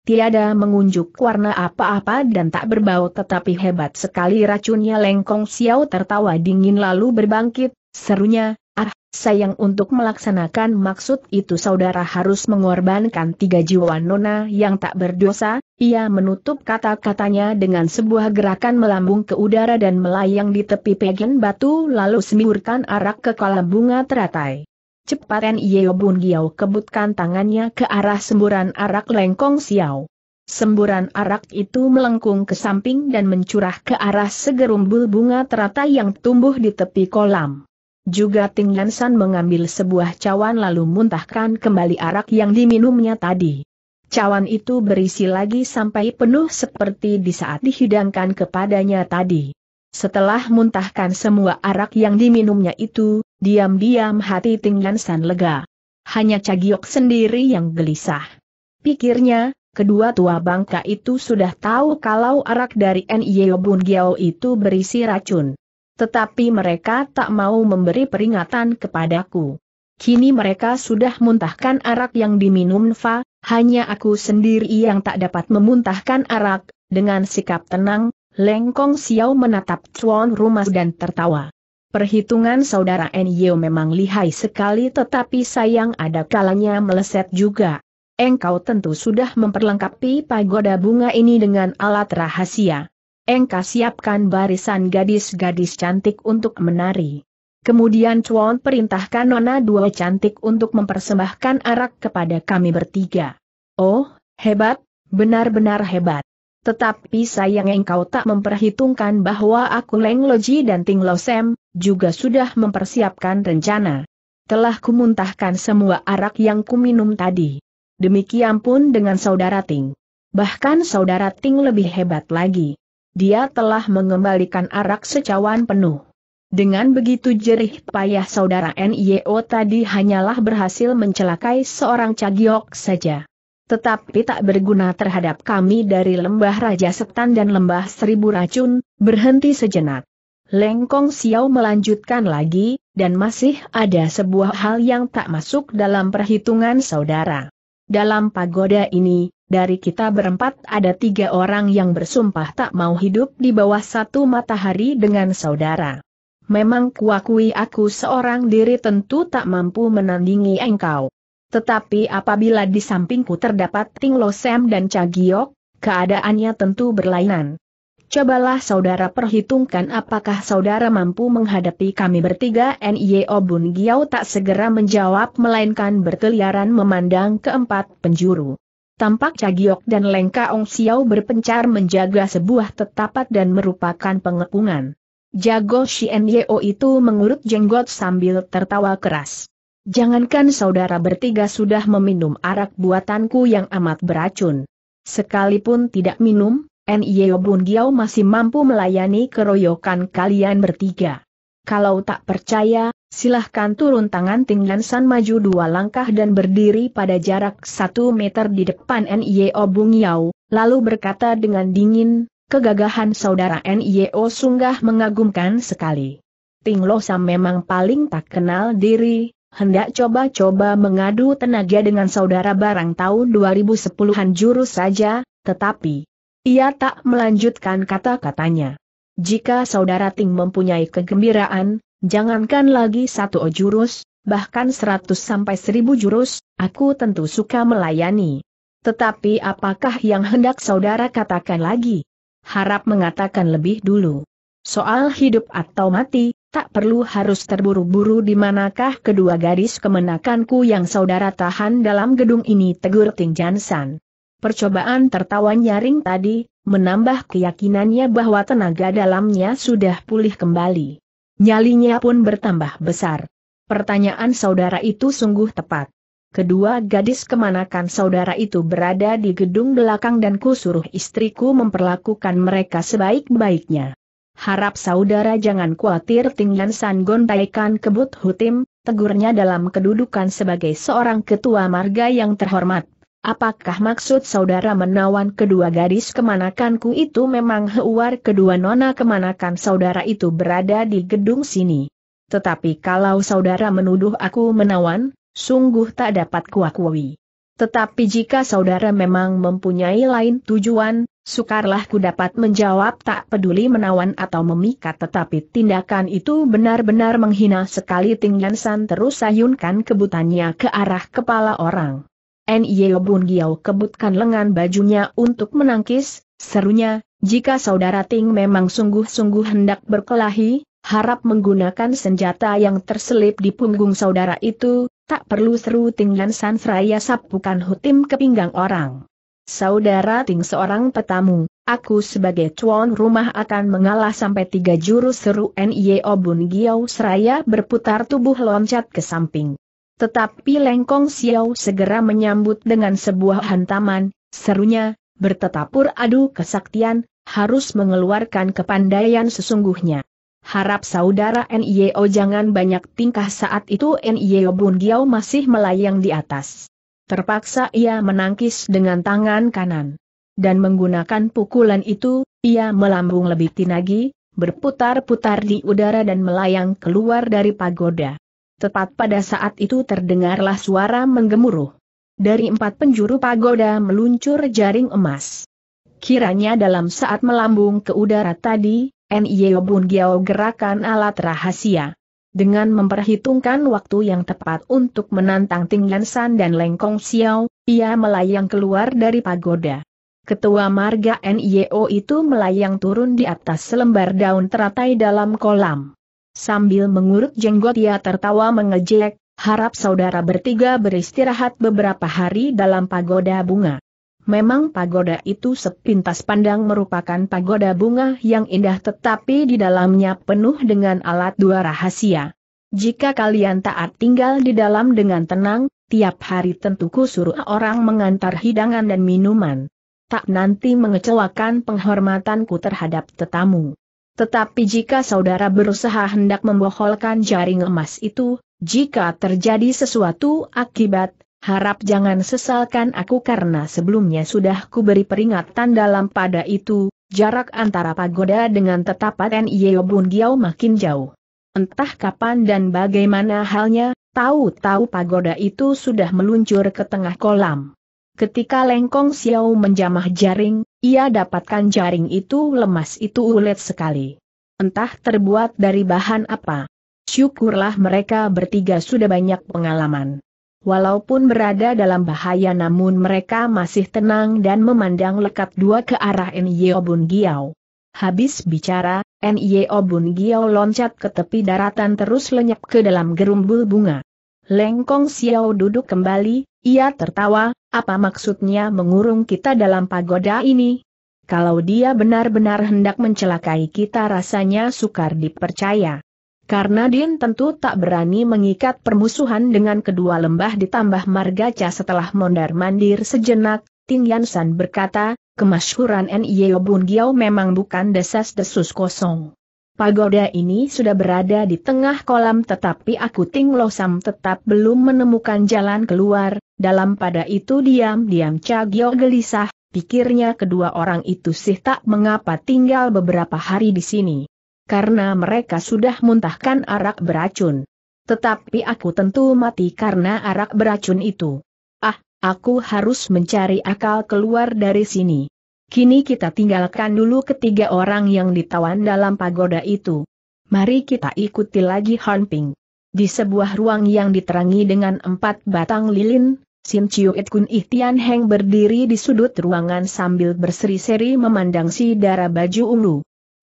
Tiada mengunjuk warna apa-apa dan tak berbau tetapi hebat sekali racunnya lengkong Xiao tertawa dingin lalu berbangkit, serunya, Ah, sayang untuk melaksanakan maksud itu saudara harus mengorbankan tiga jiwa nona yang tak berdosa, ia menutup kata-katanya dengan sebuah gerakan melambung ke udara dan melayang di tepi pegen batu lalu semburkan arak ke kolam bunga teratai. Cepat Yeo Bun Giao kebutkan tangannya ke arah semburan arak lengkong siau. Semburan arak itu melengkung ke samping dan mencurah ke arah segerumbul bunga teratai yang tumbuh di tepi kolam. Juga Ting San mengambil sebuah cawan lalu muntahkan kembali arak yang diminumnya tadi. Cawan itu berisi lagi sampai penuh seperti di saat dihidangkan kepadanya tadi. Setelah muntahkan semua arak yang diminumnya itu, diam-diam hati Ting San lega. Hanya Cagiok sendiri yang gelisah. Pikirnya, kedua tua bangka itu sudah tahu kalau arak dari Nyeobun Giao itu berisi racun tetapi mereka tak mau memberi peringatan kepadaku. Kini mereka sudah muntahkan arak yang diminum Fa, hanya aku sendiri yang tak dapat memuntahkan arak, dengan sikap tenang, Lengkong Xiao menatap Chuan rumah dan tertawa. Perhitungan saudara Nyeo memang lihai sekali tetapi sayang ada kalanya meleset juga. Engkau tentu sudah memperlengkapi pagoda bunga ini dengan alat rahasia. Engka siapkan barisan gadis-gadis cantik untuk menari. Kemudian Chuan perintahkan Nona Dua Cantik untuk mempersembahkan arak kepada kami bertiga. Oh, hebat, benar-benar hebat. Tetapi sayang engkau tak memperhitungkan bahwa aku Leng Loji dan Ting Lo Sem, juga sudah mempersiapkan rencana. Telah kumuntahkan semua arak yang kuminum tadi. Demikian pun dengan saudara Ting. Bahkan saudara Ting lebih hebat lagi dia telah mengembalikan arak secawan penuh. Dengan begitu jerih payah saudara NIO tadi hanyalah berhasil mencelakai seorang cagiok saja. Tetapi tak berguna terhadap kami dari lembah Raja Setan dan lembah Seribu Racun, berhenti sejenak. Lengkong Xiao melanjutkan lagi, dan masih ada sebuah hal yang tak masuk dalam perhitungan saudara. Dalam pagoda ini, dari kita berempat ada tiga orang yang bersumpah tak mau hidup di bawah satu matahari dengan saudara. Memang kuakui aku seorang diri tentu tak mampu menandingi engkau. Tetapi apabila di sampingku terdapat Ting Lo Sam dan Cagiok, keadaannya tentu berlainan. Cobalah saudara perhitungkan apakah saudara mampu menghadapi kami bertiga N.Y.O. E Bun Giao tak segera menjawab melainkan berkeliaran memandang keempat penjuru. Tampak Cagiok dan Lengka Ong Xiao berpencar menjaga sebuah tetapat dan merupakan pengepungan. Jago Shien Yeo itu mengurut jenggot sambil tertawa keras. Jangankan saudara bertiga sudah meminum arak buatanku yang amat beracun. Sekalipun tidak minum, Nyeo Yeo Bun Giao masih mampu melayani keroyokan kalian bertiga kalau tak percaya, silahkan turun tangan Tinglan San maju dua langkah dan berdiri pada jarak satu meter di depan NIO Bung Yao, lalu berkata dengan dingin, kegagahan saudara NIO Sunggah mengagumkan sekali. Ting Lo Sam memang paling tak kenal diri, hendak coba-coba mengadu tenaga dengan saudara barang tahun 2010-an jurus saja, tetapi ia tak melanjutkan kata-katanya. Jika saudara Ting mempunyai kegembiraan, jangankan lagi satu jurus, bahkan seratus sampai seribu jurus, aku tentu suka melayani. Tetapi apakah yang hendak saudara katakan lagi? Harap mengatakan lebih dulu. Soal hidup atau mati, tak perlu harus terburu-buru di manakah kedua garis kemenakanku yang saudara tahan dalam gedung ini tegur Ting Jansan. Percobaan tertawa nyaring tadi, menambah keyakinannya bahwa tenaga dalamnya sudah pulih kembali. Nyalinya pun bertambah besar. Pertanyaan saudara itu sungguh tepat. Kedua gadis kemanakan saudara itu berada di gedung belakang dan ku suruh istriku memperlakukan mereka sebaik-baiknya. Harap saudara jangan khawatir tinggal San gontaikan kebut hutim, tegurnya dalam kedudukan sebagai seorang ketua marga yang terhormat. Apakah maksud saudara menawan kedua gadis kemanakanku itu memang heuar kedua nona kemanakan saudara itu berada di gedung sini? Tetapi kalau saudara menuduh aku menawan, sungguh tak dapat kuakui. Tetapi jika saudara memang mempunyai lain tujuan, sukarlah ku dapat menjawab tak peduli menawan atau memikat tetapi tindakan itu benar-benar menghina sekali Ting Yansan terus sayunkan kebutannya ke arah kepala orang. Nio Bun Giao kebutkan lengan bajunya untuk menangkis, serunya, jika saudara Ting memang sungguh-sungguh hendak berkelahi, harap menggunakan senjata yang terselip di punggung saudara itu, tak perlu seru Ting dan Sansraya sapukan hutim ke pinggang orang. Saudara Ting seorang petamu, aku sebagai cuan rumah akan mengalah sampai tiga jurus seru Nio Bun Giao seraya berputar tubuh loncat ke samping. Tetapi Lengkong Xiao segera menyambut dengan sebuah hantaman, serunya, bertetapur adu kesaktian, harus mengeluarkan kepandaian sesungguhnya. Harap saudara NIO jangan banyak tingkah saat itu NIO Bun Giao masih melayang di atas. Terpaksa ia menangkis dengan tangan kanan. Dan menggunakan pukulan itu, ia melambung lebih tinagi, berputar-putar di udara dan melayang keluar dari pagoda. Tepat pada saat itu terdengarlah suara menggemuruh. Dari empat penjuru pagoda meluncur jaring emas. Kiranya dalam saat melambung ke udara tadi, N.Y.O. Bun Giao gerakan alat rahasia. Dengan memperhitungkan waktu yang tepat untuk menantang Ting San dan Lengkong Xiao, ia melayang keluar dari pagoda. Ketua marga Nyeo itu melayang turun di atas selembar daun teratai dalam kolam. Sambil mengurut jenggot ia tertawa mengejek, harap saudara bertiga beristirahat beberapa hari dalam pagoda bunga. Memang pagoda itu sepintas pandang merupakan pagoda bunga yang indah tetapi di dalamnya penuh dengan alat dua rahasia. Jika kalian taat tinggal di dalam dengan tenang, tiap hari tentu suruh orang mengantar hidangan dan minuman. Tak nanti mengecewakan penghormatanku terhadap tetamu. Tetapi jika saudara berusaha hendak memboholkan jaring emas itu, jika terjadi sesuatu akibat, harap jangan sesalkan aku karena sebelumnya sudah kuberi peringatan dalam pada itu, jarak antara pagoda dengan tetapan Nyeobun Giao makin jauh. Entah kapan dan bagaimana halnya, tahu-tahu pagoda itu sudah meluncur ke tengah kolam. Ketika Lengkong Xiao menjamah jaring, ia dapatkan jaring itu lemas itu ulet sekali. Entah terbuat dari bahan apa. Syukurlah mereka bertiga sudah banyak pengalaman. Walaupun berada dalam bahaya namun mereka masih tenang dan memandang lekat dua ke arah Nyo Bun Giao. Habis bicara, Nyo Bun Giao loncat ke tepi daratan terus lenyap ke dalam gerumbul bunga. Lengkong Xiao duduk kembali, ia tertawa, apa maksudnya mengurung kita dalam pagoda ini? Kalau dia benar-benar hendak mencelakai kita rasanya sukar dipercaya. Karena Din tentu tak berani mengikat permusuhan dengan kedua lembah ditambah Margaca setelah mondar-mandir sejenak, Ting Yansan berkata, kemasyhuran N.Y.O. Bun Giao memang bukan desas-desus kosong. Pagoda ini sudah berada di tengah kolam tetapi aku Ting Losam tetap belum menemukan jalan keluar, dalam pada itu diam-diam Cagio gelisah, pikirnya kedua orang itu sih tak mengapa tinggal beberapa hari di sini. Karena mereka sudah muntahkan arak beracun. Tetapi aku tentu mati karena arak beracun itu. Ah, aku harus mencari akal keluar dari sini. Kini kita tinggalkan dulu ketiga orang yang ditawan dalam pagoda itu. Mari kita ikuti lagi Hanping. Di sebuah ruang yang diterangi dengan empat batang lilin, Sim It Kun Ihtian Heng berdiri di sudut ruangan sambil berseri-seri memandang si darah baju ungu.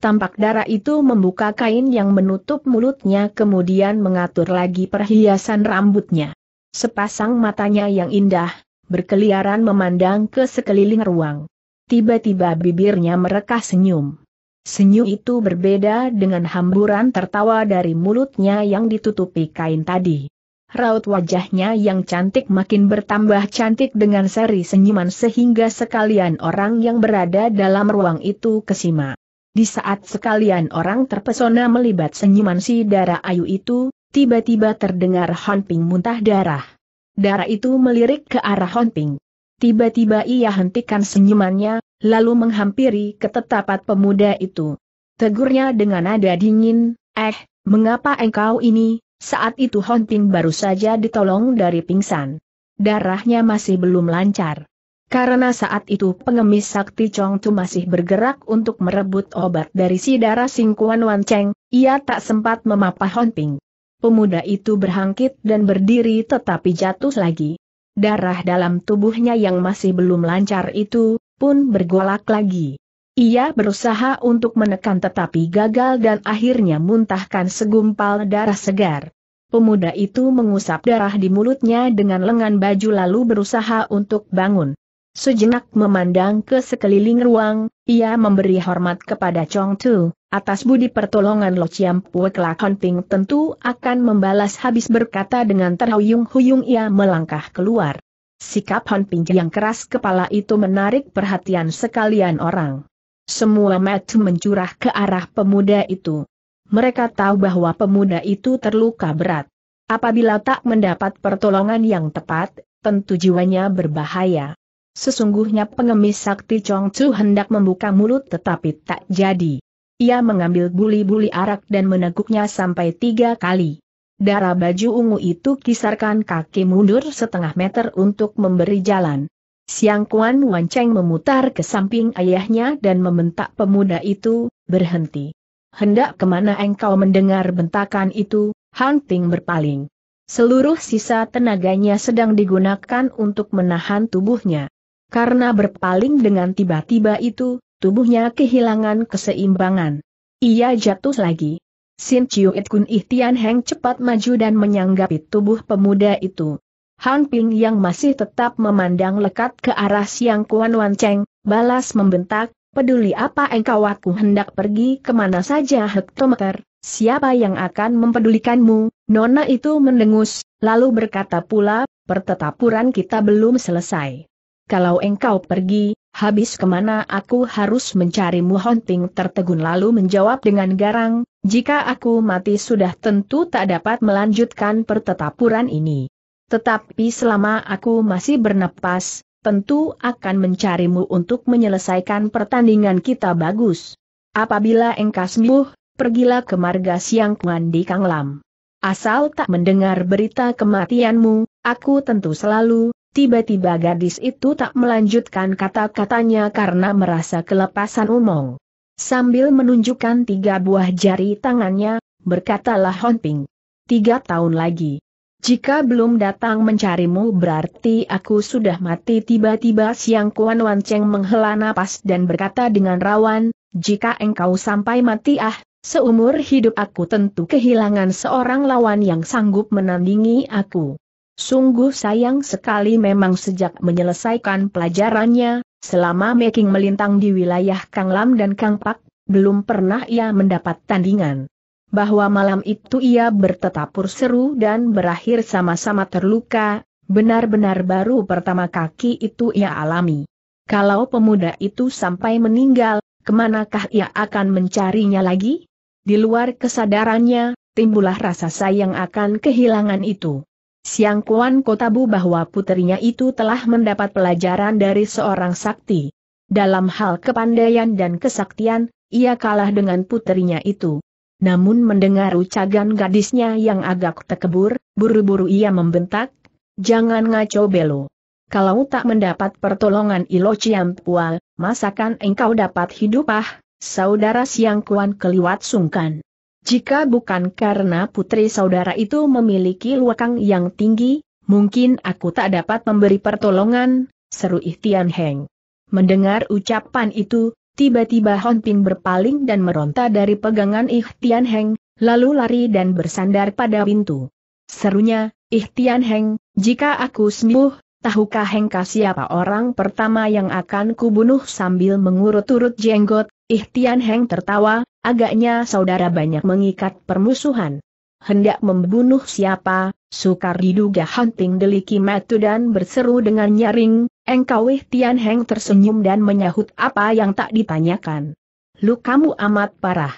Tampak darah itu membuka kain yang menutup mulutnya kemudian mengatur lagi perhiasan rambutnya. Sepasang matanya yang indah, berkeliaran memandang ke sekeliling ruang. Tiba-tiba bibirnya merekah senyum. Senyum itu berbeda dengan hamburan tertawa dari mulutnya yang ditutupi kain tadi raut wajahnya yang cantik makin bertambah cantik dengan seri senyuman sehingga sekalian orang yang berada dalam ruang itu kesima. Di saat sekalian orang terpesona melibat senyuman si darah ayu itu, tiba-tiba terdengar Honping muntah darah. Darah itu melirik ke arah Honping. Tiba-tiba ia hentikan senyumannya, lalu menghampiri ketetapat pemuda itu. Tegurnya dengan nada dingin, eh, mengapa engkau ini, saat itu Honting baru saja ditolong dari pingsan. Darahnya masih belum lancar. Karena saat itu pengemis sakti Chong Tu masih bergerak untuk merebut obat dari si darah singkuan Wan Cheng, ia tak sempat memapah Honting. Pemuda itu berhangkit dan berdiri tetapi jatuh lagi. Darah dalam tubuhnya yang masih belum lancar itu, pun bergolak lagi. Ia berusaha untuk menekan tetapi gagal dan akhirnya muntahkan segumpal darah segar. Pemuda itu mengusap darah di mulutnya dengan lengan baju lalu berusaha untuk bangun. Sejenak memandang ke sekeliling ruang, ia memberi hormat kepada Chong Tu, atas budi pertolongan Lo Chiam Pue Kelak Ping tentu akan membalas habis berkata dengan terhuyung-huyung ia melangkah keluar. Sikap Ping yang keras kepala itu menarik perhatian sekalian orang. Semua mata mencurah ke arah pemuda itu. Mereka tahu bahwa pemuda itu terluka berat. Apabila tak mendapat pertolongan yang tepat, tentu jiwanya berbahaya. Sesungguhnya pengemis sakti Chong Chu hendak membuka mulut tetapi tak jadi. Ia mengambil buli-buli arak dan meneguknya sampai tiga kali. Darah baju ungu itu kisarkan kaki mundur setengah meter untuk memberi jalan. Siang Kuan Wan Cheng memutar ke samping ayahnya dan membentak pemuda itu, berhenti. Hendak kemana engkau mendengar bentakan itu, Hang Ting berpaling. Seluruh sisa tenaganya sedang digunakan untuk menahan tubuhnya. Karena berpaling dengan tiba-tiba itu, tubuhnya kehilangan keseimbangan. Ia jatuh lagi. Sin Chiu It Kun Ihtian Heng cepat maju dan menyanggapi tubuh pemuda itu. Han Ping yang masih tetap memandang lekat ke arah Siang Kuan Wan Cheng, balas membentak, peduli apa engkau aku hendak pergi kemana saja hektometer, siapa yang akan mempedulikanmu, nona itu mendengus, lalu berkata pula, pertetapuran kita belum selesai. Kalau engkau pergi, habis kemana aku harus mencarimu Ping tertegun lalu menjawab dengan garang, jika aku mati sudah tentu tak dapat melanjutkan pertetapuran ini. Tetapi selama aku masih bernapas, tentu akan mencarimu untuk menyelesaikan pertandingan kita bagus. Apabila engkau sembuh, pergilah ke marga Siang Kuan di Kanglam. Asal tak mendengar berita kematianmu, aku tentu selalu, tiba-tiba gadis itu tak melanjutkan kata-katanya karena merasa kelepasan umong. Sambil menunjukkan tiga buah jari tangannya, berkatalah Ping, Tiga tahun lagi, jika belum datang mencarimu berarti aku sudah mati tiba-tiba siang Kuan Wan Cheng menghela napas dan berkata dengan rawan, jika engkau sampai mati ah, seumur hidup aku tentu kehilangan seorang lawan yang sanggup menandingi aku. Sungguh sayang sekali memang sejak menyelesaikan pelajarannya, selama making melintang di wilayah Kang Lam dan Kang Pak, belum pernah ia mendapat tandingan bahwa malam itu ia bertetapur seru dan berakhir sama-sama terluka, benar-benar baru pertama kaki itu ia alami. Kalau pemuda itu sampai meninggal, kemanakah ia akan mencarinya lagi? Di luar kesadarannya, timbullah rasa sayang akan kehilangan itu. Siang Kuan Kotabu bahwa putrinya itu telah mendapat pelajaran dari seorang sakti. Dalam hal kepandaian dan kesaktian, ia kalah dengan putrinya itu. Namun mendengar ucapan gadisnya yang agak tekebur, buru-buru ia membentak, Jangan ngaco belo. Kalau tak mendapat pertolongan Ilo pual, masakan engkau dapat hidup ah, saudara Siang Kuan keliwat sungkan. Jika bukan karena putri saudara itu memiliki luakang yang tinggi, mungkin aku tak dapat memberi pertolongan, seru Ihtian Heng. Mendengar ucapan itu, Tiba-tiba Hon Ping berpaling dan meronta dari pegangan Ih Tian Heng, lalu lari dan bersandar pada pintu. Serunya, Ih Tian Heng, jika aku sembuh, tahukah Hengka siapa orang pertama yang akan kubunuh sambil mengurut-urut jenggot, Ih Tian Heng tertawa, agaknya saudara banyak mengikat permusuhan. Hendak membunuh siapa, Sukar diduga hunting deliki metu dan berseru dengan nyaring, Engkau Tian Heng tersenyum dan menyahut apa yang tak ditanyakan. Lu kamu amat parah.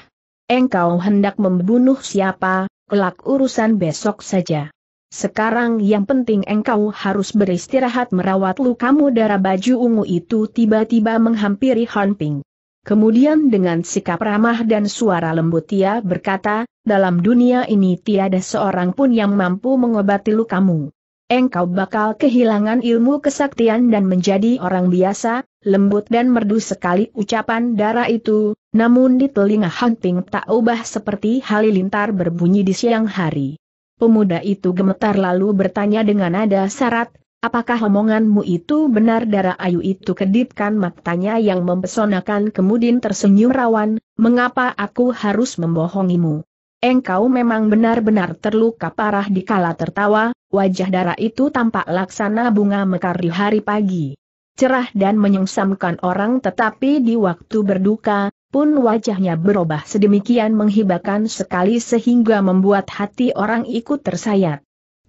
Engkau hendak membunuh siapa, kelak urusan besok saja. Sekarang yang penting engkau harus beristirahat merawat lu kamu darah baju ungu itu tiba-tiba menghampiri Hanping. Kemudian dengan sikap ramah dan suara lembut ia berkata, dalam dunia ini tiada seorang pun yang mampu mengobati lukamu. Engkau bakal kehilangan ilmu kesaktian dan menjadi orang biasa, lembut dan merdu sekali ucapan darah itu, namun di telinga hunting tak ubah seperti halilintar berbunyi di siang hari. Pemuda itu gemetar lalu bertanya dengan nada syarat, Apakah omonganmu itu benar darah ayu itu kedipkan matanya yang mempesonakan kemudian tersenyum rawan, mengapa aku harus membohongimu? Engkau memang benar-benar terluka parah di kala tertawa, wajah darah itu tampak laksana bunga mekar di hari pagi. Cerah dan menyengsamkan orang tetapi di waktu berduka, pun wajahnya berubah sedemikian menghibahkan sekali sehingga membuat hati orang ikut tersayat.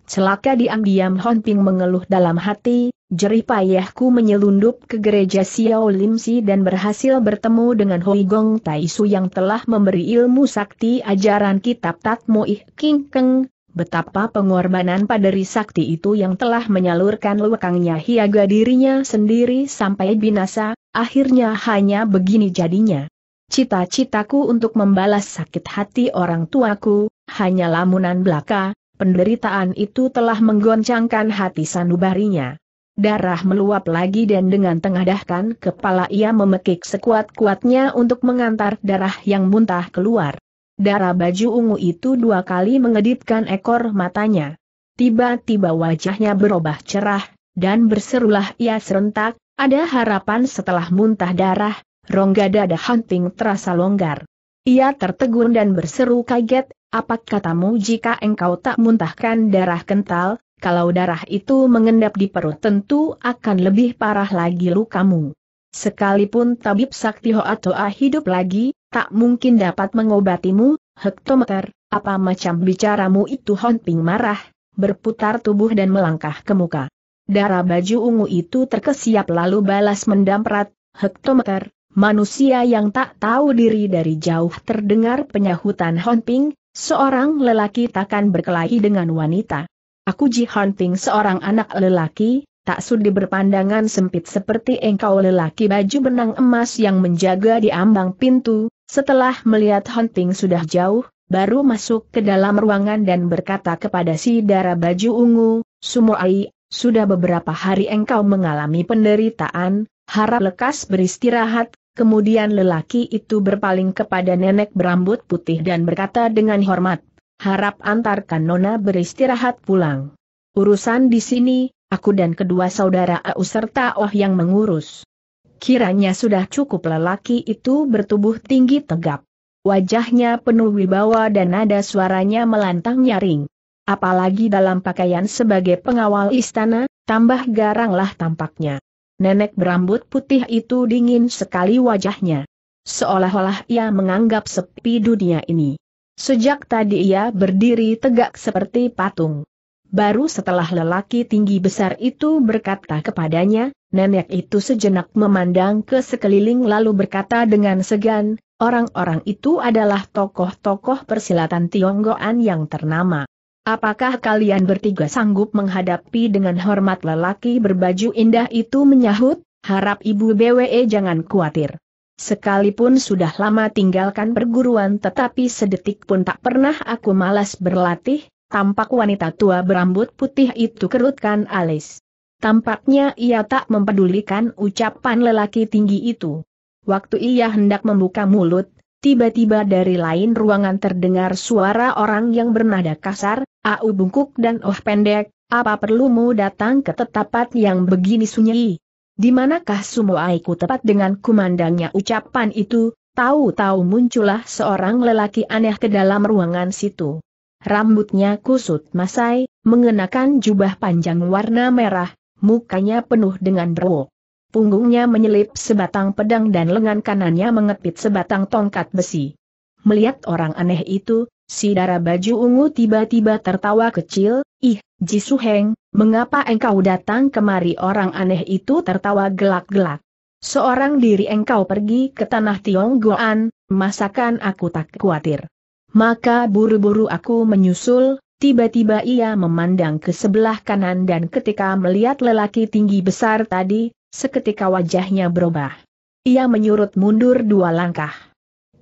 Celaka diam-diam Hon mengeluh dalam hati, jerih payahku menyelundup ke gereja Xiao Limsi dan berhasil bertemu dengan Hoi Gong Taisu yang telah memberi ilmu sakti ajaran kitab Tatmo Ih King Keng, betapa pengorbanan paderi sakti itu yang telah menyalurkan lewakangnya hiaga dirinya sendiri sampai binasa, akhirnya hanya begini jadinya. Cita-citaku untuk membalas sakit hati orang tuaku, hanya lamunan belaka, Penderitaan itu telah menggoncangkan hati sanubarinya. Darah meluap lagi dan dengan tengadahkan kepala ia memekik sekuat-kuatnya untuk mengantar darah yang muntah keluar. Darah baju ungu itu dua kali mengedipkan ekor matanya. Tiba-tiba wajahnya berubah cerah, dan berserulah ia serentak, ada harapan setelah muntah darah, rongga dada Hunting terasa longgar. Ia tertegun dan berseru kaget, apa katamu jika engkau tak muntahkan darah kental, kalau darah itu mengendap di perut tentu akan lebih parah lagi lukamu. Sekalipun tabib sakti Hoatoa hidup lagi, tak mungkin dapat mengobatimu, hektometer, apa macam bicaramu itu Honping marah, berputar tubuh dan melangkah ke muka. Darah baju ungu itu terkesiap lalu balas mendamprat, hektometer, manusia yang tak tahu diri dari jauh terdengar penyahutan Honping, Seorang lelaki takkan berkelahi dengan wanita. Aku Ji Hunting seorang anak lelaki, tak sudi berpandangan sempit seperti engkau lelaki baju benang emas yang menjaga di ambang pintu, setelah melihat Hunting sudah jauh, baru masuk ke dalam ruangan dan berkata kepada si darah baju ungu, Sumoai, sudah beberapa hari engkau mengalami penderitaan, harap lekas beristirahat, Kemudian lelaki itu berpaling kepada nenek berambut putih dan berkata dengan hormat, harap antarkan Nona beristirahat pulang. Urusan di sini, aku dan kedua saudara Au serta Oh yang mengurus. Kiranya sudah cukup lelaki itu bertubuh tinggi tegap. Wajahnya penuh wibawa dan nada suaranya melantang nyaring. Apalagi dalam pakaian sebagai pengawal istana, tambah garanglah tampaknya. Nenek berambut putih itu dingin sekali wajahnya. Seolah-olah ia menganggap sepi dunia ini. Sejak tadi ia berdiri tegak seperti patung. Baru setelah lelaki tinggi besar itu berkata kepadanya, nenek itu sejenak memandang ke sekeliling lalu berkata dengan segan, orang-orang itu adalah tokoh-tokoh persilatan Tionggoan yang ternama. Apakah kalian bertiga sanggup menghadapi dengan hormat lelaki berbaju indah itu menyahut, harap Ibu BWE jangan khawatir. Sekalipun sudah lama tinggalkan perguruan tetapi sedetik pun tak pernah aku malas berlatih, tampak wanita tua berambut putih itu kerutkan alis. Tampaknya ia tak mempedulikan ucapan lelaki tinggi itu. Waktu ia hendak membuka mulut, Tiba-tiba dari lain ruangan terdengar suara orang yang bernada kasar, au bungkuk dan oh pendek, apa perlumu datang ke tetapat yang begini sunyi? Di manakah sumoaiku tepat dengan kumandangnya ucapan itu, tahu-tahu muncullah seorang lelaki aneh ke dalam ruangan situ. Rambutnya kusut masai, mengenakan jubah panjang warna merah, mukanya penuh dengan berwok punggungnya menyelip sebatang pedang dan lengan kanannya mengepit sebatang tongkat besi. Melihat orang aneh itu, si darah baju ungu tiba-tiba tertawa kecil, Ih, Su Heng, mengapa engkau datang kemari orang aneh itu tertawa gelak-gelak. Seorang diri engkau pergi ke tanah Tionggoan, masakan aku tak khawatir. Maka buru-buru aku menyusul, tiba-tiba ia memandang ke sebelah kanan dan ketika melihat lelaki tinggi besar tadi, seketika wajahnya berubah. Ia menyurut mundur dua langkah.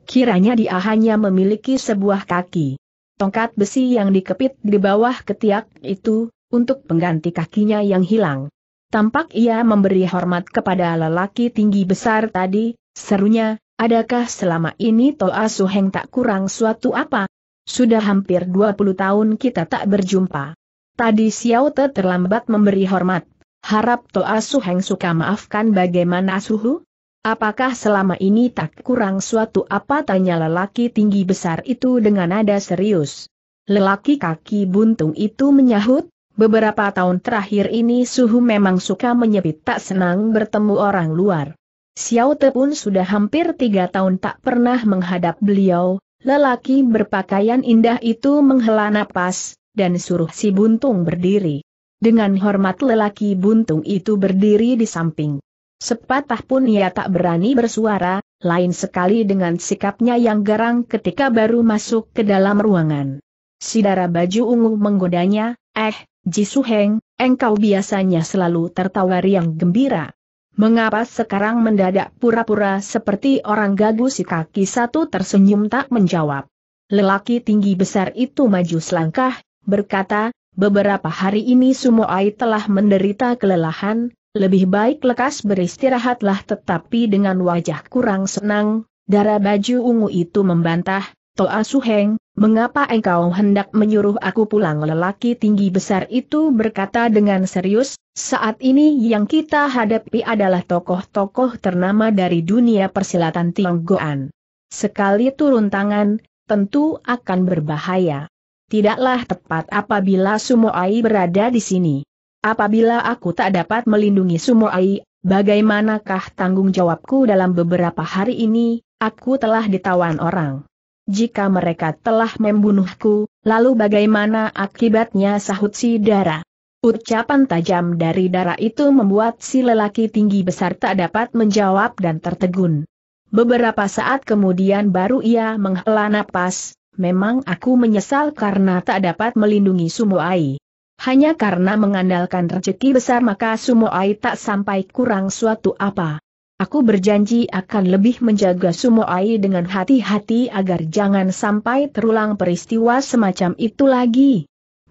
Kiranya dia hanya memiliki sebuah kaki. Tongkat besi yang dikepit di bawah ketiak itu, untuk pengganti kakinya yang hilang. Tampak ia memberi hormat kepada lelaki tinggi besar tadi, serunya, adakah selama ini Toa Suheng tak kurang suatu apa? Sudah hampir 20 tahun kita tak berjumpa. Tadi Xiao Te terlambat memberi hormat. Harap Toa Suheng suka maafkan bagaimana Suhu? Apakah selama ini tak kurang suatu apa tanya lelaki tinggi besar itu dengan nada serius? Lelaki kaki buntung itu menyahut, beberapa tahun terakhir ini Suhu memang suka menyepit tak senang bertemu orang luar. Xiao Te pun sudah hampir tiga tahun tak pernah menghadap beliau, lelaki berpakaian indah itu menghela napas, dan suruh si buntung berdiri. Dengan hormat lelaki buntung itu berdiri di samping. Sepatah pun ia tak berani bersuara, lain sekali dengan sikapnya yang garang ketika baru masuk ke dalam ruangan. Sidara baju ungu menggodanya, eh, Jisuheng, engkau biasanya selalu tertawa riang gembira. Mengapa sekarang mendadak pura-pura seperti orang gagu si kaki satu tersenyum tak menjawab? Lelaki tinggi besar itu maju selangkah, berkata, Beberapa hari ini Sumoai telah menderita kelelahan, lebih baik lekas beristirahatlah tetapi dengan wajah kurang senang, darah baju ungu itu membantah, Toa Suheng, mengapa engkau hendak menyuruh aku pulang lelaki tinggi besar itu berkata dengan serius, saat ini yang kita hadapi adalah tokoh-tokoh ternama dari dunia persilatan Tionggoan. Sekali turun tangan, tentu akan berbahaya tidaklah tepat apabila Sumoai berada di sini. Apabila aku tak dapat melindungi Sumoai, bagaimanakah tanggung jawabku dalam beberapa hari ini, aku telah ditawan orang. Jika mereka telah membunuhku, lalu bagaimana akibatnya sahut si Dara? Ucapan tajam dari Dara itu membuat si lelaki tinggi besar tak dapat menjawab dan tertegun. Beberapa saat kemudian baru ia menghela napas, memang aku menyesal karena tak dapat melindungi sumo ai. Hanya karena mengandalkan rezeki besar maka sumo ai tak sampai kurang suatu apa. Aku berjanji akan lebih menjaga sumo ai dengan hati-hati agar jangan sampai terulang peristiwa semacam itu lagi.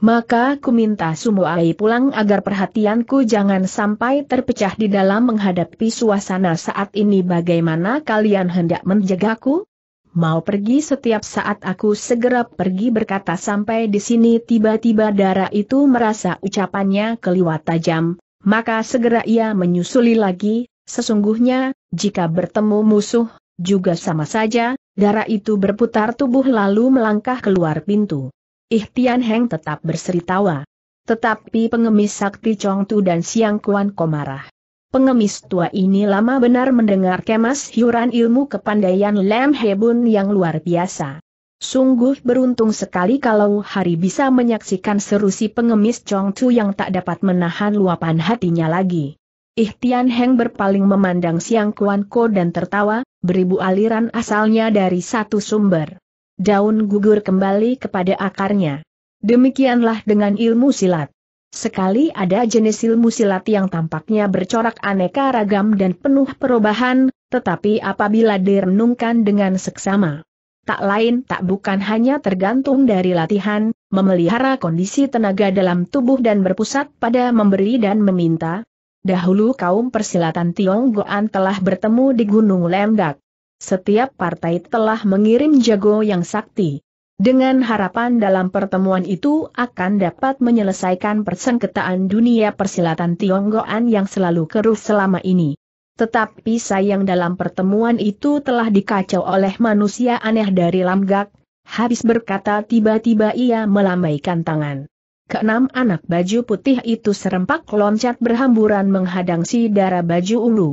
Maka ku minta ai pulang agar perhatianku jangan sampai terpecah di dalam menghadapi suasana saat ini bagaimana kalian hendak menjagaku? mau pergi setiap saat aku segera pergi berkata sampai di sini tiba-tiba darah itu merasa ucapannya keliwat tajam, maka segera ia menyusuli lagi, sesungguhnya, jika bertemu musuh, juga sama saja, darah itu berputar tubuh lalu melangkah keluar pintu. Ihtian Heng tetap berseri tawa. Tetapi pengemis sakti Chong Tu dan Siang Kuan Komarah Pengemis tua ini lama benar mendengar kemas hiuran ilmu kepandaian Lem Hebun yang luar biasa. Sungguh beruntung sekali kalau hari bisa menyaksikan seru si pengemis Chong Chu yang tak dapat menahan luapan hatinya lagi. Ihtian Heng berpaling memandang Siang Kuan Ko dan tertawa, beribu aliran asalnya dari satu sumber. Daun gugur kembali kepada akarnya. Demikianlah dengan ilmu silat. Sekali ada jenis ilmu silat yang tampaknya bercorak aneka ragam dan penuh perubahan, tetapi apabila direnungkan dengan seksama, tak lain tak bukan hanya tergantung dari latihan, memelihara kondisi tenaga dalam tubuh dan berpusat pada memberi dan meminta. Dahulu kaum persilatan Tionggoan telah bertemu di Gunung Lemdak. Setiap partai telah mengirim jago yang sakti, dengan harapan dalam pertemuan itu akan dapat menyelesaikan persengketaan dunia persilatan Tionggoan yang selalu keruh selama ini. Tetapi sayang dalam pertemuan itu telah dikacau oleh manusia aneh dari Lamgak, habis berkata tiba-tiba ia melambaikan tangan. Keenam anak baju putih itu serempak loncat berhamburan menghadang si darah baju ulu.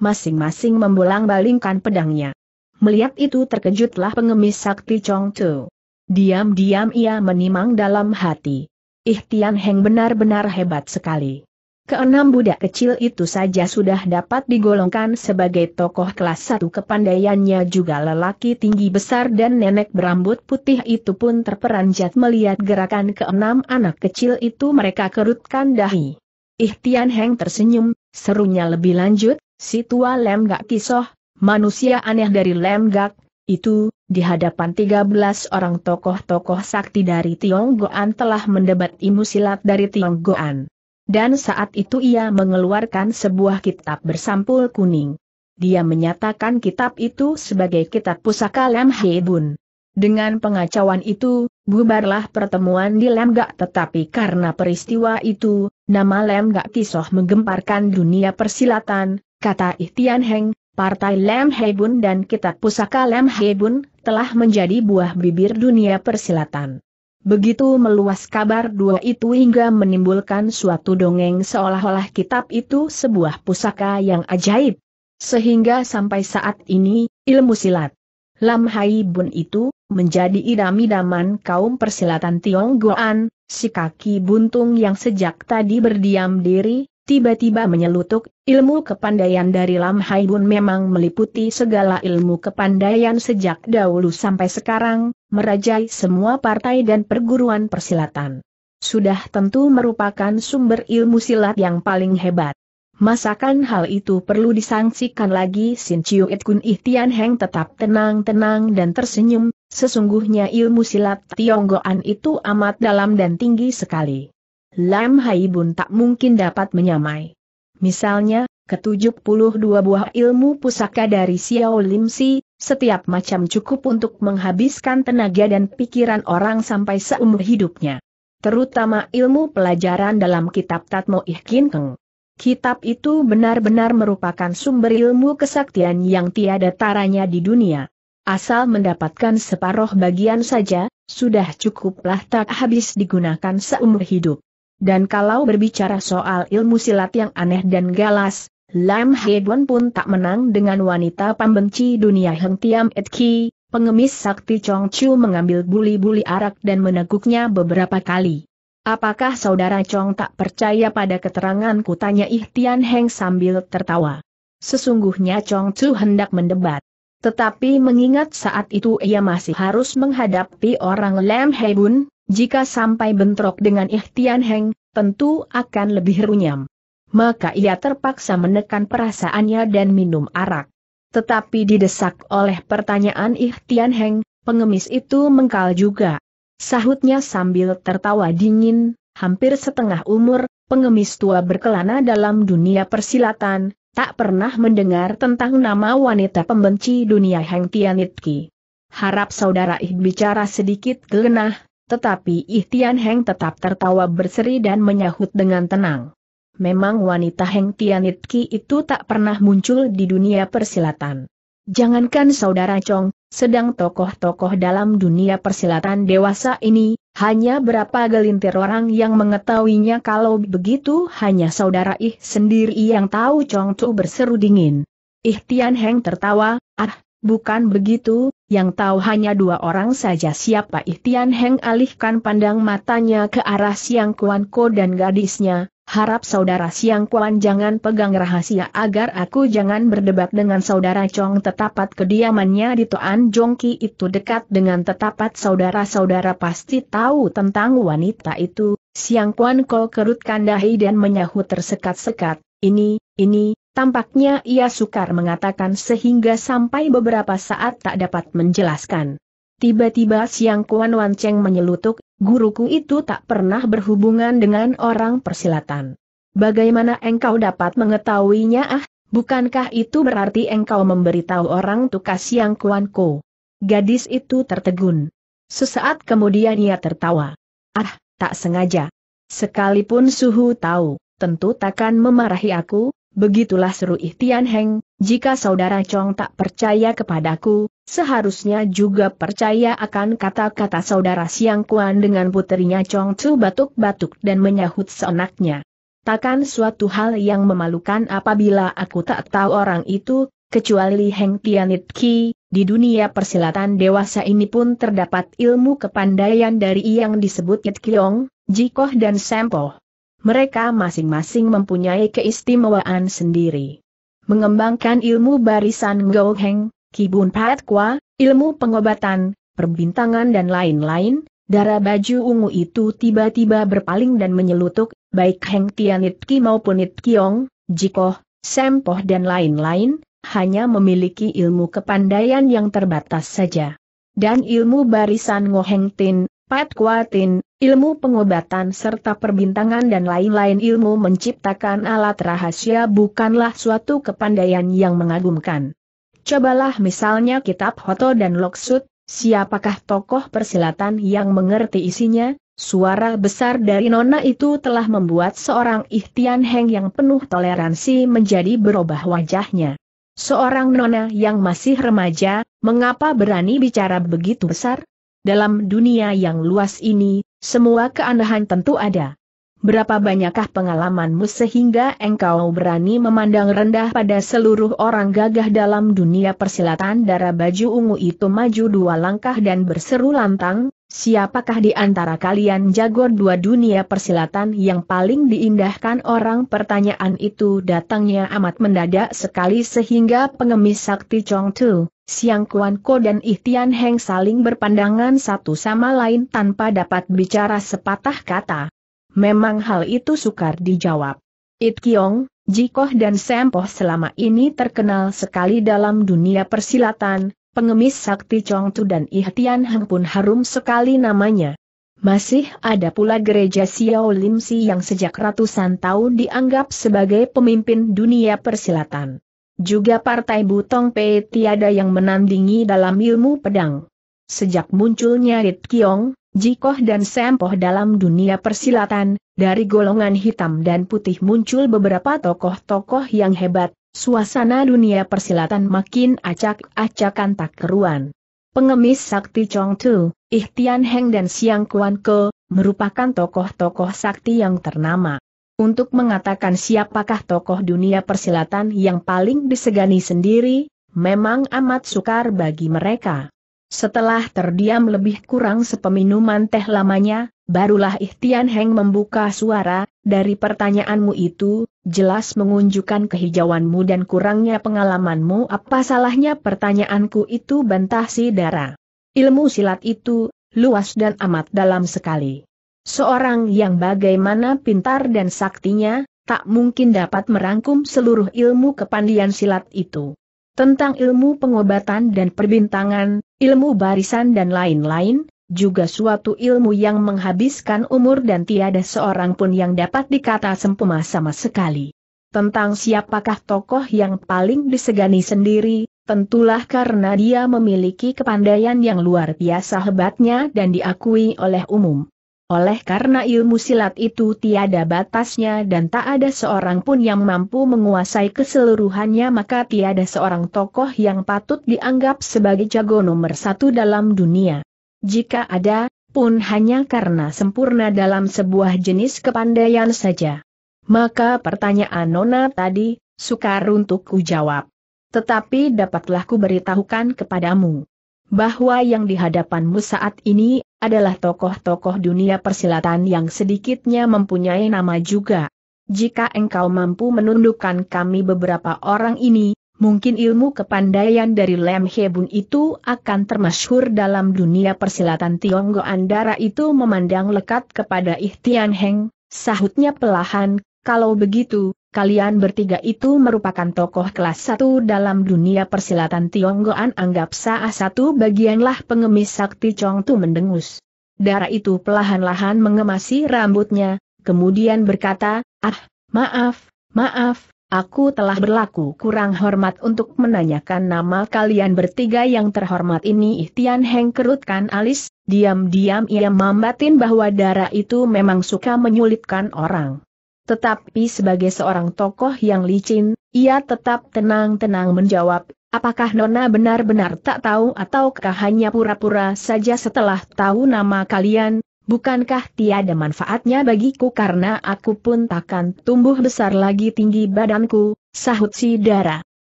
Masing-masing membolang balingkan pedangnya. Melihat itu terkejutlah pengemis sakti Chong Tu. Diam-diam ia menimang dalam hati. Ih Tian Heng benar-benar hebat sekali. Keenam budak kecil itu saja sudah dapat digolongkan sebagai tokoh kelas satu kepandaiannya juga lelaki tinggi besar dan nenek berambut putih itu pun terperanjat melihat gerakan keenam anak kecil itu mereka kerutkan dahi. Ihtian Heng tersenyum, serunya lebih lanjut, si tua Lem Gak Kisoh, manusia aneh dari Lem Gak, itu, di hadapan 13 orang tokoh-tokoh sakti dari Tionggoan telah mendebat ilmu silat dari Tionggoan. Dan saat itu ia mengeluarkan sebuah kitab bersampul kuning. Dia menyatakan kitab itu sebagai kitab pusaka Lem Bun. Dengan pengacauan itu, bubarlah pertemuan di Lemgak tetapi karena peristiwa itu, nama Lemgak Kisoh menggemparkan dunia persilatan, kata Ihtian Heng, Partai Lem Hebun dan Kitab Pusaka Lem Hebun telah menjadi buah bibir dunia persilatan. Begitu meluas kabar dua itu hingga menimbulkan suatu dongeng seolah-olah kitab itu sebuah pusaka yang ajaib. Sehingga sampai saat ini, ilmu silat Lam Hai Bun itu menjadi idam-idaman kaum persilatan Tionggoan, si kaki buntung yang sejak tadi berdiam diri, tiba-tiba menyelutuk, ilmu kepandaian dari Lam Hai Bun memang meliputi segala ilmu kepandaian sejak dahulu sampai sekarang, merajai semua partai dan perguruan persilatan. Sudah tentu merupakan sumber ilmu silat yang paling hebat. Masakan hal itu perlu disangsikan lagi Sin Chiu It Kun Ihtian Heng tetap tenang-tenang dan tersenyum, sesungguhnya ilmu silat Tionggoan itu amat dalam dan tinggi sekali. Lam Hai Bun tak mungkin dapat menyamai. Misalnya, ke-72 buah ilmu pusaka dari Xiao Lim Si, setiap macam cukup untuk menghabiskan tenaga dan pikiran orang sampai seumur hidupnya. Terutama ilmu pelajaran dalam kitab Tatmo Ihkin Keng. Kitab itu benar-benar merupakan sumber ilmu kesaktian yang tiada taranya di dunia. Asal mendapatkan separoh bagian saja, sudah cukuplah tak habis digunakan seumur hidup. Dan kalau berbicara soal ilmu silat yang aneh dan galas, Lam Hedwan pun tak menang dengan wanita pembenci dunia Heng Tiam Et Ki, pengemis sakti Chong Chu mengambil buli-buli arak dan meneguknya beberapa kali. Apakah saudara Chong tak percaya pada keteranganku tanya Ihtian Heng sambil tertawa. Sesungguhnya Chong Chu hendak mendebat. Tetapi mengingat saat itu ia masih harus menghadapi orang Lam Hebun, jika sampai bentrok dengan Ihtian Heng, tentu akan lebih runyam. Maka ia terpaksa menekan perasaannya dan minum arak. Tetapi didesak oleh pertanyaan Ihtian Heng, pengemis itu mengkal juga. Sahutnya sambil tertawa dingin, hampir setengah umur, pengemis tua berkelana dalam dunia persilatan, tak pernah mendengar tentang nama wanita pembenci dunia Heng Tianitki. Harap saudara Ih bicara sedikit gelenah, tetapi Ihtian Heng tetap tertawa berseri dan menyahut dengan tenang. Memang wanita Heng Tianitki itu tak pernah muncul di dunia persilatan. Jangankan saudara Chong, sedang tokoh-tokoh dalam dunia persilatan dewasa ini, hanya berapa gelintir orang yang mengetahuinya kalau begitu hanya saudara Ih sendiri yang tahu Chong Tu berseru dingin. Ihtian Heng tertawa, ah, Bukan begitu, yang tahu hanya dua orang saja siapa Ihtian Heng alihkan pandang matanya ke arah Siang Kuan Ko dan gadisnya, harap saudara Siang Kuan jangan pegang rahasia agar aku jangan berdebat dengan saudara Chong tetapat kediamannya di Toan Jongki itu dekat dengan tetapat saudara-saudara pasti tahu tentang wanita itu, Siang Kuan Ko kerutkan dahi dan menyahut tersekat-sekat, ini, ini, Tampaknya ia sukar mengatakan sehingga sampai beberapa saat tak dapat menjelaskan. Tiba-tiba siang Kuan Wan Cheng menyelutuk, guruku itu tak pernah berhubungan dengan orang persilatan. Bagaimana engkau dapat mengetahuinya ah, bukankah itu berarti engkau memberitahu orang tukas siang Kuan Ko? Gadis itu tertegun. Sesaat kemudian ia tertawa. Ah, tak sengaja. Sekalipun Suhu tahu, tentu takkan memarahi aku, Begitulah seru Ihtian Heng, jika saudara Chong tak percaya kepadaku, seharusnya juga percaya akan kata-kata saudara Siang Kuan dengan puterinya Chong Chu batuk-batuk dan menyahut seenaknya. Takkan suatu hal yang memalukan apabila aku tak tahu orang itu, kecuali Heng Tianit Ki, di dunia persilatan dewasa ini pun terdapat ilmu kepandaian dari yang disebut Yit Kiong, Jikoh dan Sempoh mereka masing-masing mempunyai keistimewaan sendiri. Mengembangkan ilmu barisan goheng, Kibun Pat Kwa, ilmu pengobatan, perbintangan dan lain-lain, darah baju ungu itu tiba-tiba berpaling dan menyelutuk, baik Heng Tianitki maupun kiong, Jikoh, Sempoh dan lain-lain, hanya memiliki ilmu kepandaian yang terbatas saja. Dan ilmu barisan Ngoheng Tin, Pat Kwa Tin, ilmu pengobatan serta perbintangan dan lain-lain ilmu menciptakan alat rahasia bukanlah suatu kepandaian yang mengagumkan. Cobalah misalnya kitab Hoto dan Loksut, siapakah tokoh persilatan yang mengerti isinya, suara besar dari nona itu telah membuat seorang ikhtian heng yang penuh toleransi menjadi berubah wajahnya. Seorang nona yang masih remaja, mengapa berani bicara begitu besar? Dalam dunia yang luas ini, semua keanehan tentu ada. Berapa banyakkah pengalamanmu sehingga engkau berani memandang rendah pada seluruh orang gagah dalam dunia persilatan darah baju ungu itu maju dua langkah dan berseru lantang, siapakah di antara kalian jago dua dunia persilatan yang paling diindahkan orang pertanyaan itu datangnya amat mendadak sekali sehingga pengemis sakti Chong Tu, Siang Kuan Ko dan Ihtian Heng saling berpandangan satu sama lain tanpa dapat bicara sepatah kata. Memang hal itu sukar dijawab. It Kiong, Jikoh dan Sempoh selama ini terkenal sekali dalam dunia persilatan, pengemis sakti Chong Tu dan Ihtian Heng pun harum sekali namanya. Masih ada pula gereja Xiao Lim Si yang sejak ratusan tahun dianggap sebagai pemimpin dunia persilatan. Juga partai Butong Pe tiada yang menandingi dalam ilmu pedang. Sejak munculnya Rit Kiong, Jikoh dan Sempoh dalam dunia persilatan, dari golongan hitam dan putih muncul beberapa tokoh-tokoh yang hebat, suasana dunia persilatan makin acak-acakan tak keruan. Pengemis sakti Chong Tu, Ihtian Heng dan Siang Kuan Ke, merupakan tokoh-tokoh sakti yang ternama untuk mengatakan siapakah tokoh dunia persilatan yang paling disegani sendiri, memang amat sukar bagi mereka. Setelah terdiam lebih kurang sepeminuman teh lamanya, barulah Ihtian Heng membuka suara, dari pertanyaanmu itu, jelas mengunjukkan kehijauanmu dan kurangnya pengalamanmu apa salahnya pertanyaanku itu bantah si darah. Ilmu silat itu, luas dan amat dalam sekali. Seorang yang bagaimana pintar dan saktinya, tak mungkin dapat merangkum seluruh ilmu kepandian silat itu. Tentang ilmu pengobatan dan perbintangan, ilmu barisan dan lain-lain, juga suatu ilmu yang menghabiskan umur dan tiada seorang pun yang dapat dikata sempurna sama sekali. Tentang siapakah tokoh yang paling disegani sendiri, tentulah karena dia memiliki kepandaian yang luar biasa hebatnya dan diakui oleh umum. Oleh karena ilmu silat itu tiada batasnya dan tak ada seorang pun yang mampu menguasai keseluruhannya maka tiada seorang tokoh yang patut dianggap sebagai jago nomor satu dalam dunia. Jika ada, pun hanya karena sempurna dalam sebuah jenis kepandaian saja. Maka pertanyaan Nona tadi, sukar untuk ku jawab. Tetapi dapatlah ku beritahukan kepadamu bahwa yang dihadapanmu saat ini adalah tokoh-tokoh dunia persilatan yang sedikitnya mempunyai nama juga. Jika engkau mampu menundukkan kami beberapa orang ini, mungkin ilmu kepandaian dari Lem Hebun itu akan termasyhur dalam dunia persilatan Tionggo Andara itu memandang lekat kepada Ihtian Heng, sahutnya pelahan, kalau begitu, Kalian bertiga itu merupakan tokoh kelas satu dalam dunia persilatan Tionggoan anggap saat satu bagianlah pengemis sakti Chong Tu mendengus. Darah itu pelahan-lahan mengemasi rambutnya, kemudian berkata, ah, maaf, maaf, aku telah berlaku kurang hormat untuk menanyakan nama kalian bertiga yang terhormat ini. Ihtian Heng kerutkan alis, diam-diam ia membatin bahwa darah itu memang suka menyulitkan orang. Tetapi sebagai seorang tokoh yang licin, ia tetap tenang-tenang menjawab, apakah Nona benar-benar tak tahu ataukah hanya pura-pura saja setelah tahu nama kalian, bukankah tiada manfaatnya bagiku karena aku pun takkan tumbuh besar lagi tinggi badanku, sahut si Dara.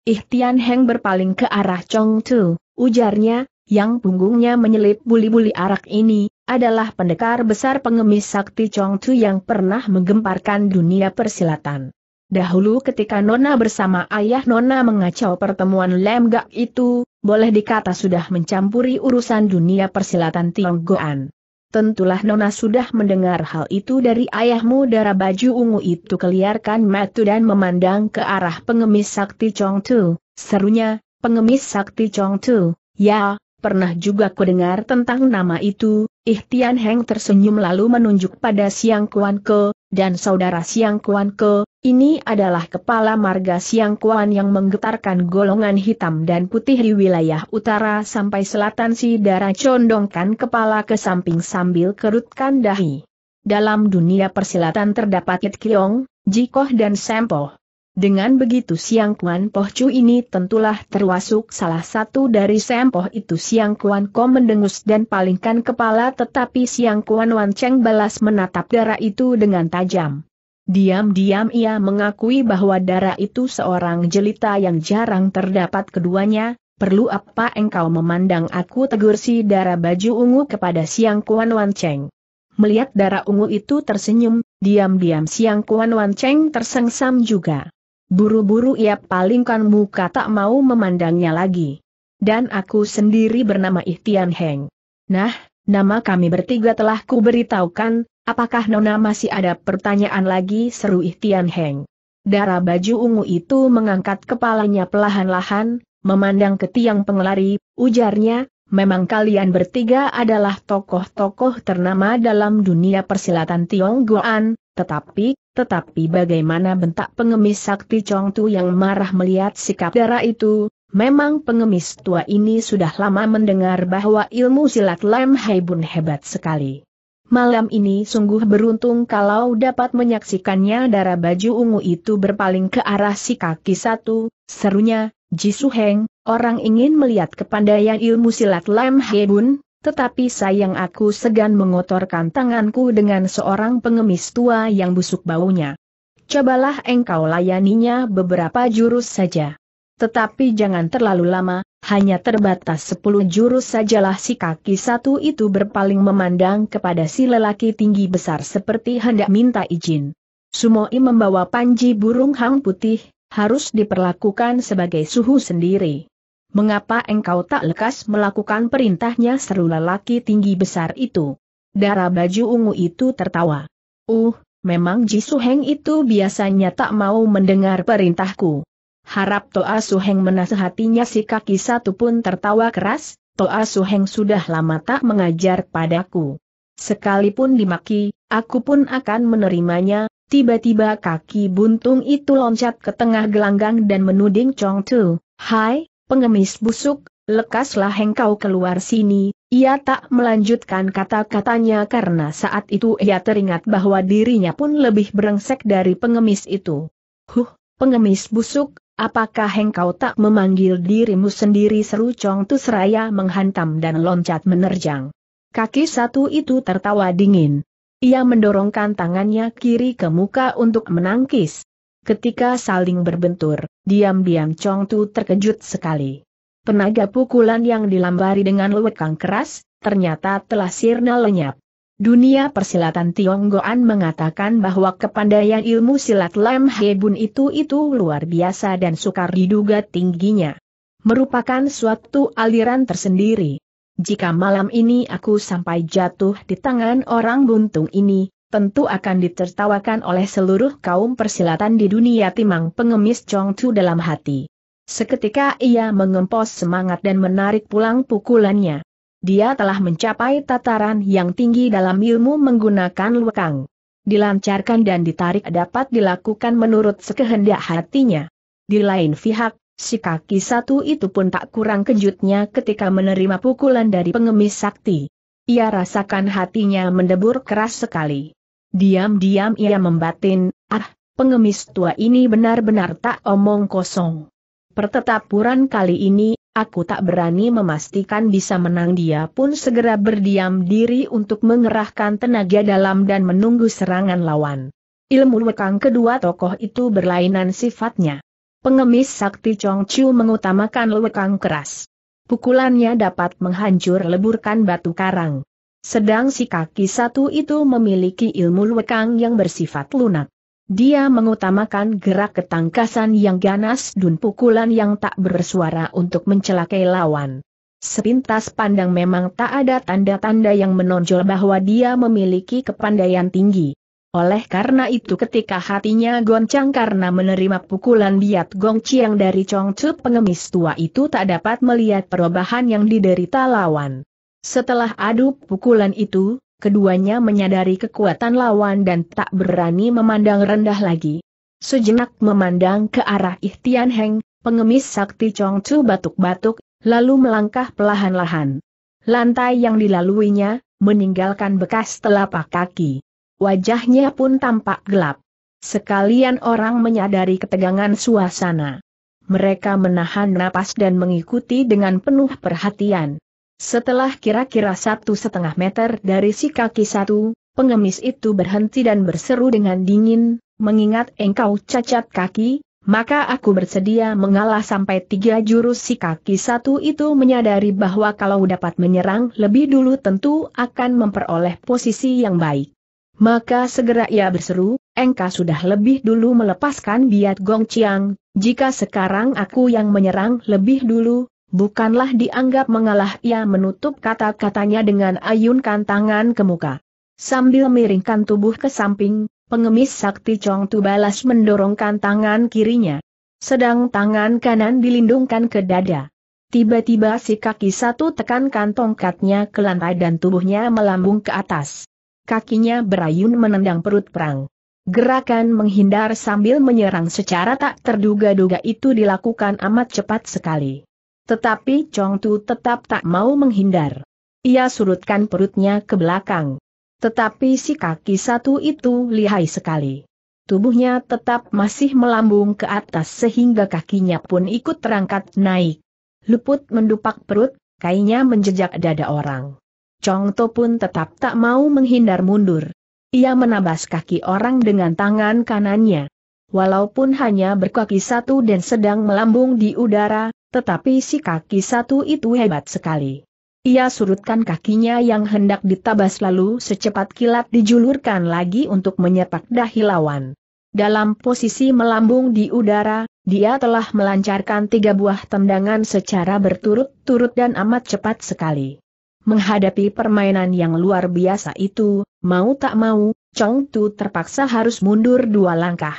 Ihtian Heng berpaling ke arah Chong Tu, ujarnya, yang punggungnya menyelip buli-buli arak ini, adalah pendekar besar pengemis sakti Chong Tu yang pernah menggemparkan dunia persilatan. Dahulu ketika Nona bersama ayah Nona mengacau pertemuan lemgak itu, boleh dikata sudah mencampuri urusan dunia persilatan Tionggoan. Tentulah Nona sudah mendengar hal itu dari ayahmu darah baju ungu itu keliarkan matu dan memandang ke arah pengemis sakti Chong Tu. serunya, pengemis sakti Chong Tu, ya, Pernah juga ku dengar tentang nama itu, Ihtian Heng tersenyum lalu menunjuk pada Siang Kuan Ke, dan saudara Siang Kuan Ke, ini adalah kepala marga Siang Kuan yang menggetarkan golongan hitam dan putih di wilayah utara sampai selatan si darah condongkan kepala ke samping sambil kerutkan dahi. Dalam dunia persilatan terdapat Yit Kiong, Jikoh dan Sempoh. Dengan begitu Siang Kuan Poh Chu ini tentulah termasuk salah satu dari sempoh itu Siang Kuan Ko mendengus dan palingkan kepala tetapi Siang Kuan Wan Cheng balas menatap darah itu dengan tajam. Diam-diam ia mengakui bahwa darah itu seorang jelita yang jarang terdapat keduanya, perlu apa engkau memandang aku tegur si darah baju ungu kepada Siang Kuan Wan Cheng. Melihat darah ungu itu tersenyum, diam-diam Siang Kuan Wan Cheng tersengsam juga. Buru-buru ia palingkan muka tak mau memandangnya lagi. Dan aku sendiri bernama Ihtian Heng. Nah, nama kami bertiga telah kuberitahukan, apakah Nona masih ada pertanyaan lagi seru Ihtian Heng. Darah baju ungu itu mengangkat kepalanya pelahan-lahan, memandang ke tiang pengelari, ujarnya, memang kalian bertiga adalah tokoh-tokoh ternama dalam dunia persilatan Tionggoan, tetapi, tetapi bagaimana bentak pengemis sakti Chong Tu yang marah melihat sikap darah itu, memang pengemis tua ini sudah lama mendengar bahwa ilmu silat Lam Bun hebat sekali. Malam ini sungguh beruntung kalau dapat menyaksikannya darah baju ungu itu berpaling ke arah si kaki satu, serunya, Ji Su Heng, orang ingin melihat kepandaian ilmu silat Lam Bun tetapi sayang aku segan mengotorkan tanganku dengan seorang pengemis tua yang busuk baunya. Cobalah engkau layaninya beberapa jurus saja. Tetapi jangan terlalu lama, hanya terbatas sepuluh jurus sajalah si kaki satu itu berpaling memandang kepada si lelaki tinggi besar seperti hendak minta izin. Sumoi membawa panji burung hang putih, harus diperlakukan sebagai suhu sendiri. Mengapa engkau tak lekas melakukan perintahnya seru lelaki tinggi besar itu? Darah baju ungu itu tertawa. Uh, memang Ji Heng itu biasanya tak mau mendengar perintahku. Harap Toa Suheng menasehatinya si kaki satu pun tertawa keras, Toa Suheng sudah lama tak mengajar padaku. Sekalipun dimaki, aku pun akan menerimanya, tiba-tiba kaki buntung itu loncat ke tengah gelanggang dan menuding Chong Tu. Hai, pengemis busuk, lekaslah engkau keluar sini, ia tak melanjutkan kata-katanya karena saat itu ia teringat bahwa dirinya pun lebih berengsek dari pengemis itu. Huh, pengemis busuk, apakah engkau tak memanggil dirimu sendiri seru Cong Tu Seraya menghantam dan loncat menerjang. Kaki satu itu tertawa dingin. Ia mendorongkan tangannya kiri ke muka untuk menangkis. Ketika saling berbentur, diam-diam Chong Tu terkejut sekali. Penaga pukulan yang dilambari dengan lewekang keras, ternyata telah sirna lenyap. Dunia persilatan Tionggoan mengatakan bahwa kepandaian ilmu silat Lam Hebun itu-itu luar biasa dan sukar diduga tingginya. Merupakan suatu aliran tersendiri. Jika malam ini aku sampai jatuh di tangan orang buntung ini, tentu akan ditertawakan oleh seluruh kaum persilatan di dunia timang pengemis Chong Chu dalam hati. Seketika ia mengempos semangat dan menarik pulang pukulannya. Dia telah mencapai tataran yang tinggi dalam ilmu menggunakan lekang. Dilancarkan dan ditarik dapat dilakukan menurut sekehendak hatinya. Di lain pihak, si kaki satu itu pun tak kurang kejutnya ketika menerima pukulan dari pengemis sakti. Ia rasakan hatinya mendebur keras sekali. Diam-diam ia membatin, ah, pengemis tua ini benar-benar tak omong kosong. Pertetapuran kali ini, aku tak berani memastikan bisa menang dia pun segera berdiam diri untuk mengerahkan tenaga dalam dan menunggu serangan lawan. Ilmu wekang kedua tokoh itu berlainan sifatnya. Pengemis sakti Chong Chu mengutamakan wekang keras. Pukulannya dapat menghancur leburkan batu karang. Sedang si kaki satu itu memiliki ilmu lekang yang bersifat lunak. Dia mengutamakan gerak ketangkasan yang ganas dan pukulan yang tak bersuara untuk mencelakai lawan. Sepintas pandang memang tak ada tanda-tanda yang menonjol bahwa dia memiliki kepandaian tinggi. Oleh karena itu ketika hatinya goncang karena menerima pukulan biat Gong Chiang dari Chong pengemis tua itu tak dapat melihat perubahan yang diderita lawan. Setelah adu pukulan itu, keduanya menyadari kekuatan lawan dan tak berani memandang rendah lagi. Sejenak memandang ke arah Ihtian Heng, pengemis sakti Chong Chu batuk-batuk, lalu melangkah perlahan-lahan. Lantai yang dilaluinya, meninggalkan bekas telapak kaki. Wajahnya pun tampak gelap. Sekalian orang menyadari ketegangan suasana. Mereka menahan napas dan mengikuti dengan penuh perhatian. Setelah kira-kira satu setengah meter dari si kaki satu, pengemis itu berhenti dan berseru dengan dingin, mengingat engkau cacat kaki, maka aku bersedia mengalah sampai tiga jurus si kaki satu itu menyadari bahwa kalau dapat menyerang lebih dulu tentu akan memperoleh posisi yang baik. Maka segera ia berseru, engkau sudah lebih dulu melepaskan biat Gongciang. jika sekarang aku yang menyerang lebih dulu, bukanlah dianggap mengalah ia menutup kata-katanya dengan ayunkan tangan ke muka. Sambil miringkan tubuh ke samping, pengemis sakti Chong Tu balas mendorongkan tangan kirinya. Sedang tangan kanan dilindungkan ke dada. Tiba-tiba si kaki satu tekankan tongkatnya ke lantai dan tubuhnya melambung ke atas. Kakinya berayun menendang perut perang. Gerakan menghindar sambil menyerang secara tak terduga-duga itu dilakukan amat cepat sekali. Tetapi Chong Tu tetap tak mau menghindar. Ia surutkan perutnya ke belakang. Tetapi si kaki satu itu lihai sekali. Tubuhnya tetap masih melambung ke atas sehingga kakinya pun ikut terangkat naik. Luput mendupak perut, kainya menjejak dada orang. Chong tu pun tetap tak mau menghindar mundur. Ia menabas kaki orang dengan tangan kanannya. Walaupun hanya berkaki satu dan sedang melambung di udara, tetapi si kaki satu itu hebat sekali. Ia surutkan kakinya yang hendak ditabas lalu secepat kilat dijulurkan lagi untuk menyepak dahi lawan. Dalam posisi melambung di udara, dia telah melancarkan tiga buah tendangan secara berturut-turut dan amat cepat sekali. Menghadapi permainan yang luar biasa itu, mau tak mau, Chong Tu terpaksa harus mundur dua langkah.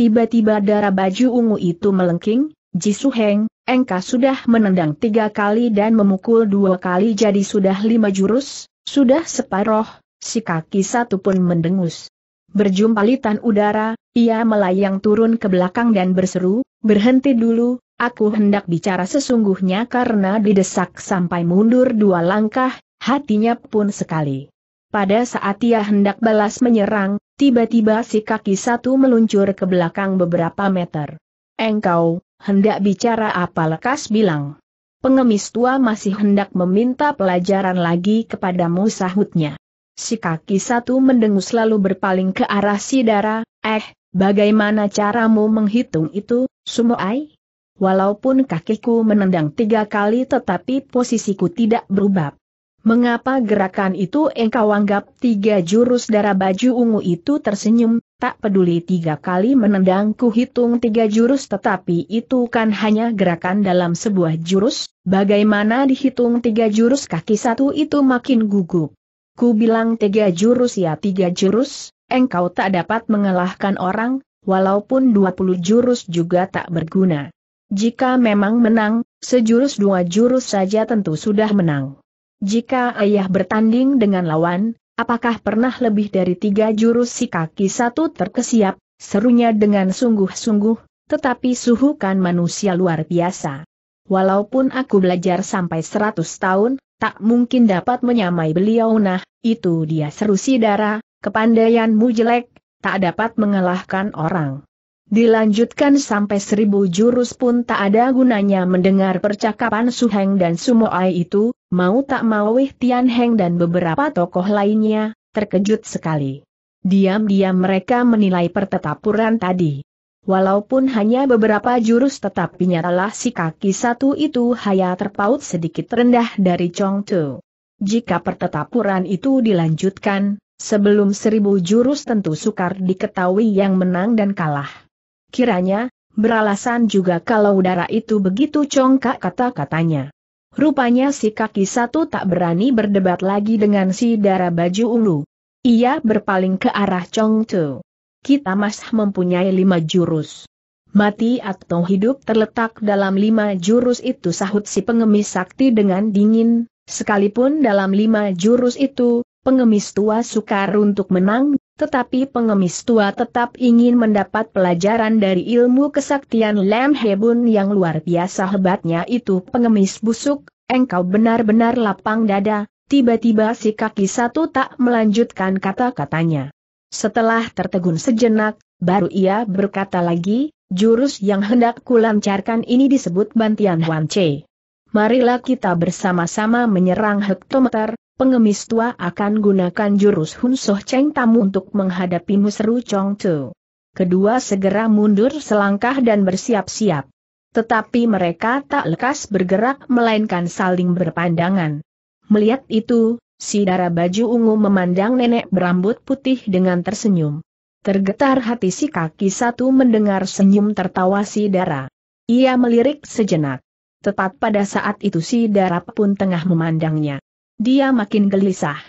Tiba-tiba darah baju ungu itu melengking, Ji Su Heng engkau sudah menendang tiga kali dan memukul dua kali jadi sudah lima jurus, sudah separoh, si kaki satu pun mendengus. Berjumpalitan udara, ia melayang turun ke belakang dan berseru, berhenti dulu, aku hendak bicara sesungguhnya karena didesak sampai mundur dua langkah, hatinya pun sekali. Pada saat ia hendak balas menyerang, tiba-tiba si kaki satu meluncur ke belakang beberapa meter. Engkau, hendak bicara apa lekas bilang. Pengemis tua masih hendak meminta pelajaran lagi kepadamu sahutnya. Si kaki satu mendengus lalu berpaling ke arah si darah, eh, bagaimana caramu menghitung itu, Sumoai? Walaupun kakiku menendang tiga kali tetapi posisiku tidak berubah. Mengapa gerakan itu engkau anggap tiga jurus darah baju ungu itu tersenyum, tak peduli tiga kali menendangku hitung tiga jurus tetapi itu kan hanya gerakan dalam sebuah jurus, bagaimana dihitung tiga jurus kaki satu itu makin gugup. Ku bilang tiga jurus ya tiga jurus, engkau tak dapat mengalahkan orang, walaupun dua puluh jurus juga tak berguna. Jika memang menang, sejurus dua jurus saja tentu sudah menang. Jika ayah bertanding dengan lawan, apakah pernah lebih dari tiga jurus si kaki satu terkesiap, serunya dengan sungguh-sungguh, tetapi suhu kan manusia luar biasa. Walaupun aku belajar sampai seratus tahun, tak mungkin dapat menyamai beliau nah, itu dia seru si darah, kepandaianmu jelek, tak dapat mengalahkan orang. Dilanjutkan sampai seribu jurus pun tak ada gunanya mendengar percakapan Su Heng dan Sumo Ai itu, mau tak mau Wei Tian Heng dan beberapa tokoh lainnya, terkejut sekali. Diam-diam mereka menilai pertetapuran tadi. Walaupun hanya beberapa jurus tetapi nyatalah si kaki satu itu hanya terpaut sedikit rendah dari Chong Tu. Jika pertetapuran itu dilanjutkan, sebelum seribu jurus tentu sukar diketahui yang menang dan kalah. Kiranya, beralasan juga kalau udara itu begitu congkak kata-katanya. Rupanya si kaki satu tak berani berdebat lagi dengan si darah baju ulu. Ia berpaling ke arah tu. Kita masih mempunyai lima jurus. Mati atau hidup terletak dalam lima jurus itu sahut si pengemis sakti dengan dingin, sekalipun dalam lima jurus itu, pengemis tua sukar untuk menang, tetapi pengemis tua tetap ingin mendapat pelajaran dari ilmu kesaktian Lam Hebun yang luar biasa hebatnya itu pengemis busuk, engkau benar-benar lapang dada, tiba-tiba si kaki satu tak melanjutkan kata-katanya. Setelah tertegun sejenak, baru ia berkata lagi, jurus yang hendak kulancarkan ini disebut bantian Wan Che. Marilah kita bersama-sama menyerang hektometer, pengemis tua akan gunakan jurus Hunsoh Cheng Tamu untuk menghadapi Musru Chong Tu. Kedua segera mundur selangkah dan bersiap-siap. Tetapi mereka tak lekas bergerak melainkan saling berpandangan. Melihat itu, si darah baju ungu memandang nenek berambut putih dengan tersenyum. Tergetar hati si kaki satu mendengar senyum tertawa si darah. Ia melirik sejenak. Tepat pada saat itu si darah pun tengah memandangnya dia makin gelisah.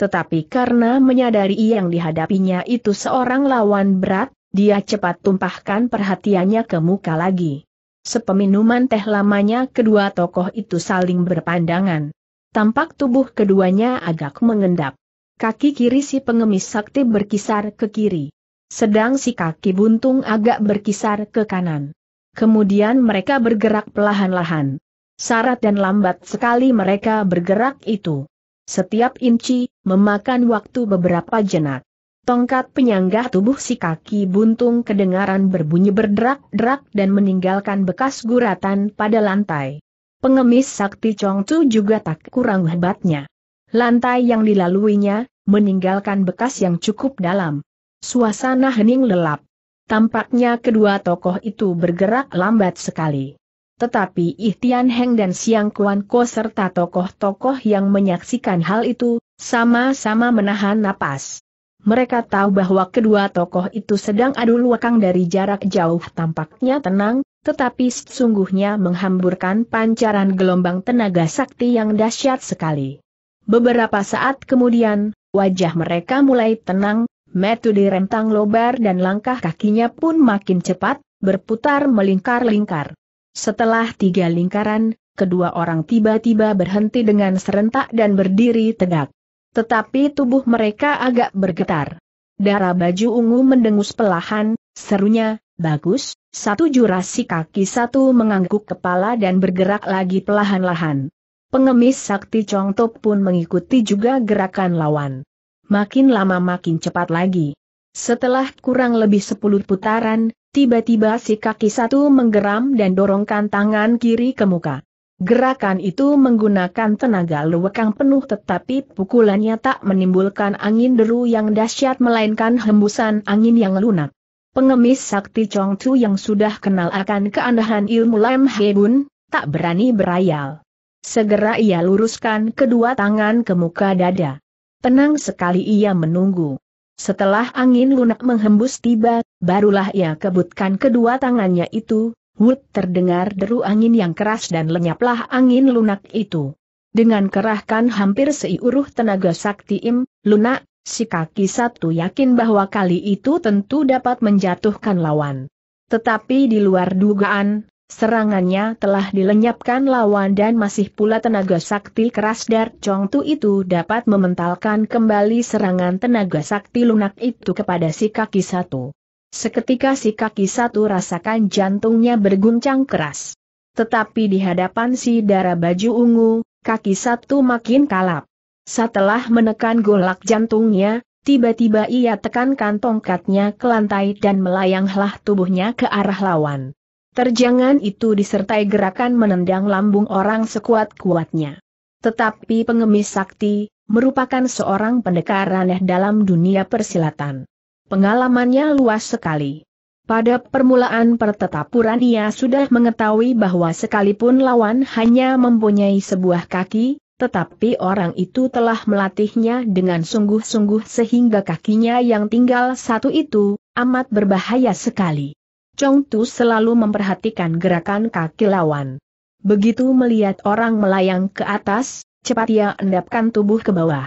Tetapi karena menyadari yang dihadapinya itu seorang lawan berat, dia cepat tumpahkan perhatiannya ke muka lagi. Sepeminuman teh lamanya kedua tokoh itu saling berpandangan. Tampak tubuh keduanya agak mengendap. Kaki kiri si pengemis sakti berkisar ke kiri. Sedang si kaki buntung agak berkisar ke kanan. Kemudian mereka bergerak perlahan-lahan. Sarat dan lambat sekali mereka bergerak itu. Setiap inci, memakan waktu beberapa jenak. Tongkat penyangga tubuh si kaki buntung kedengaran berbunyi berderak-derak dan meninggalkan bekas guratan pada lantai. Pengemis sakti Tu juga tak kurang hebatnya. Lantai yang dilaluinya, meninggalkan bekas yang cukup dalam. Suasana hening lelap. Tampaknya kedua tokoh itu bergerak lambat sekali. Tetapi Ih Heng dan Siang Kuan Ko serta tokoh-tokoh yang menyaksikan hal itu, sama-sama menahan napas. Mereka tahu bahwa kedua tokoh itu sedang adu luakang dari jarak jauh tampaknya tenang, tetapi sesungguhnya menghamburkan pancaran gelombang tenaga sakti yang dahsyat sekali. Beberapa saat kemudian, wajah mereka mulai tenang, metode rentang lobar dan langkah kakinya pun makin cepat, berputar melingkar-lingkar. Setelah tiga lingkaran, kedua orang tiba-tiba berhenti dengan serentak dan berdiri tegak. Tetapi tubuh mereka agak bergetar. Darah baju ungu mendengus pelahan, serunya, bagus, satu jurasi kaki satu mengangguk kepala dan bergerak lagi pelahan-lahan. Pengemis sakti Congtop pun mengikuti juga gerakan lawan. Makin lama makin cepat lagi. Setelah kurang lebih sepuluh putaran, Tiba-tiba si kaki satu menggeram dan dorongkan tangan kiri ke muka. Gerakan itu menggunakan tenaga lewekang penuh tetapi pukulannya tak menimbulkan angin deru yang dahsyat melainkan hembusan angin yang lunak. Pengemis sakti Chong Chu yang sudah kenal akan keandahan ilmu Lam Bun tak berani berayal. Segera ia luruskan kedua tangan ke muka dada. Tenang sekali ia menunggu. Setelah angin lunak menghembus tiba, barulah ia kebutkan kedua tangannya itu, wut terdengar deru angin yang keras dan lenyaplah angin lunak itu. Dengan kerahkan hampir seiuruh tenaga sakti im, lunak, si kaki satu yakin bahwa kali itu tentu dapat menjatuhkan lawan. Tetapi di luar dugaan, Serangannya telah dilenyapkan lawan dan masih pula tenaga sakti keras dari Chong Tu itu dapat mementalkan kembali serangan tenaga sakti lunak itu kepada si kaki satu. Seketika si kaki satu rasakan jantungnya berguncang keras. Tetapi di hadapan si darah baju ungu, kaki satu makin kalap. Setelah menekan golak jantungnya, tiba-tiba ia tekankan tongkatnya ke lantai dan melayanglah tubuhnya ke arah lawan. Terjangan itu disertai gerakan menendang lambung orang sekuat-kuatnya. Tetapi pengemis sakti, merupakan seorang pendekar aneh dalam dunia persilatan. Pengalamannya luas sekali. Pada permulaan pertetapuran ia sudah mengetahui bahwa sekalipun lawan hanya mempunyai sebuah kaki, tetapi orang itu telah melatihnya dengan sungguh-sungguh sehingga kakinya yang tinggal satu itu, amat berbahaya sekali. Chong Tu selalu memperhatikan gerakan kaki lawan. Begitu melihat orang melayang ke atas, cepat ia endapkan tubuh ke bawah.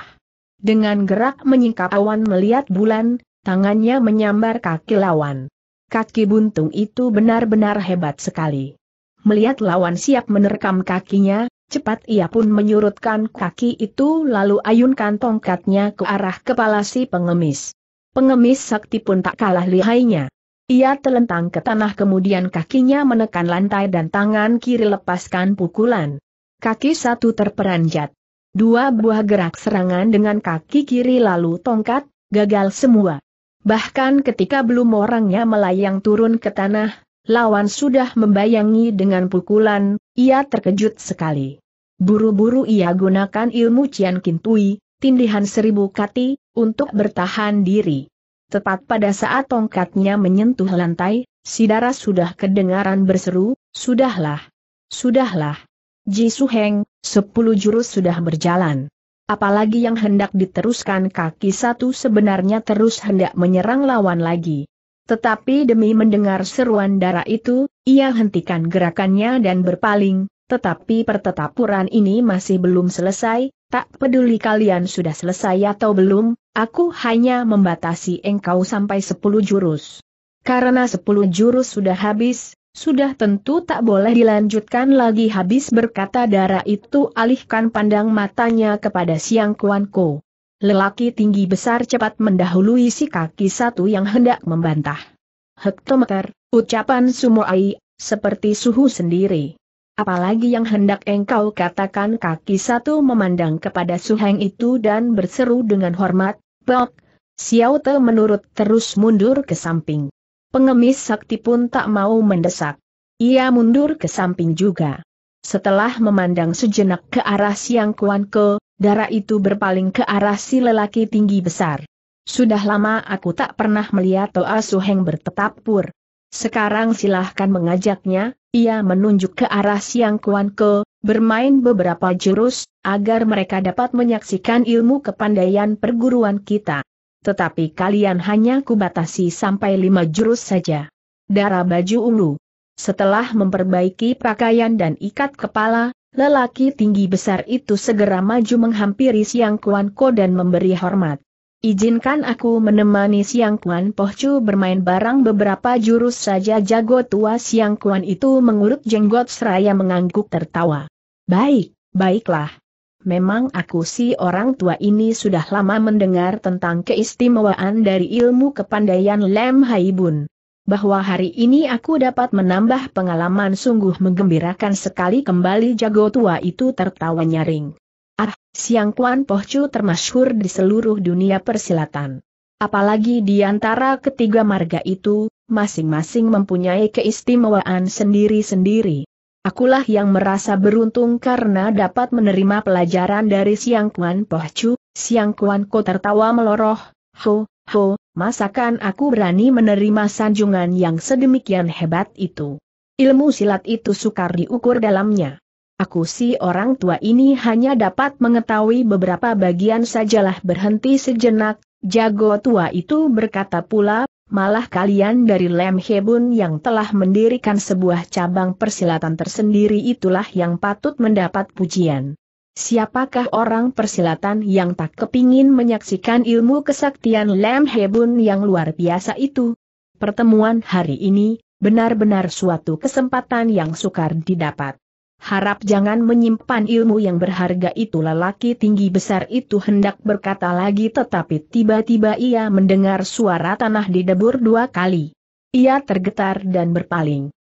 Dengan gerak menyingkap awan melihat bulan, tangannya menyambar kaki lawan. Kaki buntung itu benar-benar hebat sekali. Melihat lawan siap menerkam kakinya, cepat ia pun menyurutkan kaki itu lalu ayunkan tongkatnya ke arah kepala si pengemis. Pengemis sakti pun tak kalah lihainya. Ia telentang ke tanah kemudian kakinya menekan lantai dan tangan kiri lepaskan pukulan. Kaki satu terperanjat. Dua buah gerak serangan dengan kaki kiri lalu tongkat, gagal semua. Bahkan ketika belum orangnya melayang turun ke tanah, lawan sudah membayangi dengan pukulan, ia terkejut sekali. Buru-buru ia gunakan ilmu Cian Kintui, tindihan seribu kati, untuk bertahan diri. Tepat pada saat tongkatnya menyentuh lantai, Sidara sudah kedengaran berseru, Sudahlah. Sudahlah. Ji Su Heng, sepuluh jurus sudah berjalan. Apalagi yang hendak diteruskan kaki satu sebenarnya terus hendak menyerang lawan lagi. Tetapi demi mendengar seruan darah itu, ia hentikan gerakannya dan berpaling, tetapi pertetapuran ini masih belum selesai, tak peduli kalian sudah selesai atau belum, aku hanya membatasi engkau sampai sepuluh jurus. Karena sepuluh jurus sudah habis, sudah tentu tak boleh dilanjutkan lagi habis berkata darah itu alihkan pandang matanya kepada siang Kuan kuanku. Lelaki tinggi besar cepat mendahului si kaki satu yang hendak membantah. Hektometer, ucapan Sumo Ai seperti suhu sendiri. Apalagi yang hendak engkau katakan kaki satu memandang kepada Suheng itu dan berseru dengan hormat, Pok, Xiao Te menurut terus mundur ke samping. Pengemis sakti pun tak mau mendesak. Ia mundur ke samping juga. Setelah memandang sejenak ke arah Siang Kuan Ke, darah itu berpaling ke arah si lelaki tinggi besar. Sudah lama aku tak pernah melihat Toa Suheng bertetapur. Sekarang silahkan mengajaknya, ia menunjuk ke arah Siang Kuan Ke, bermain beberapa jurus, agar mereka dapat menyaksikan ilmu kepandaian perguruan kita. Tetapi kalian hanya kubatasi sampai lima jurus saja. Darah baju ulu. Setelah memperbaiki pakaian dan ikat kepala, lelaki tinggi besar itu segera maju menghampiri Siang Kuan Ko dan memberi hormat. Izinkan aku menemani Siang Kuan Pohcu bermain barang beberapa jurus saja jago tua Siang Kuan itu mengurut jenggot seraya mengangguk tertawa. Baik, baiklah. Memang aku si orang tua ini sudah lama mendengar tentang keistimewaan dari ilmu kepandaian Lem Haibun bahwa hari ini aku dapat menambah pengalaman sungguh menggembirakan sekali kembali jago tua itu tertawa nyaring. Ah, Siang Kuan Poh Chu termasyhur di seluruh dunia persilatan. Apalagi di antara ketiga marga itu, masing-masing mempunyai keistimewaan sendiri-sendiri. Akulah yang merasa beruntung karena dapat menerima pelajaran dari Siang Kuan Poh Chu. Siang Kuan Ko tertawa meloroh, ho, ho, masakan aku berani menerima sanjungan yang sedemikian hebat itu. Ilmu silat itu sukar diukur dalamnya. Aku si orang tua ini hanya dapat mengetahui beberapa bagian sajalah berhenti sejenak, jago tua itu berkata pula, malah kalian dari Lem Hebun yang telah mendirikan sebuah cabang persilatan tersendiri itulah yang patut mendapat pujian. Siapakah orang persilatan yang tak kepingin menyaksikan ilmu kesaktian Lem Hebun yang luar biasa itu? Pertemuan hari ini, benar-benar suatu kesempatan yang sukar didapat. Harap jangan menyimpan ilmu yang berharga itu lelaki tinggi besar itu hendak berkata lagi tetapi tiba-tiba ia mendengar suara tanah didebur dua kali. Ia tergetar dan berpaling.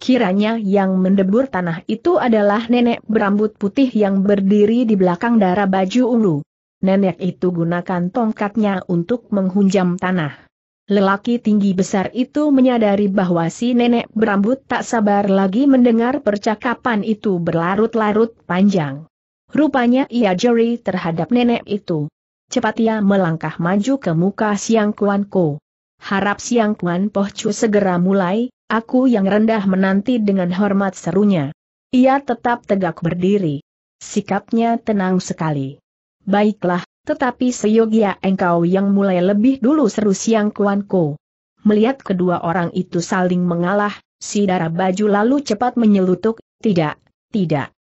Kiranya yang mendebur tanah itu adalah nenek berambut putih yang berdiri di belakang darah baju ungu. Nenek itu gunakan tongkatnya untuk menghunjam tanah. Lelaki tinggi besar itu menyadari bahwa si nenek berambut tak sabar lagi mendengar percakapan itu berlarut-larut panjang. Rupanya ia jeri terhadap nenek itu. Cepat ia melangkah maju ke muka Siang Kuan Ko. Harap Siang Kuan Pohcu segera mulai, aku yang rendah menanti dengan hormat serunya. Ia tetap tegak berdiri. Sikapnya tenang sekali. Baiklah, tetapi seyogia engkau yang mulai lebih dulu seru siang Kuan Ko. Melihat kedua orang itu saling mengalah, si darah baju lalu cepat menyelutuk, tidak, tidak.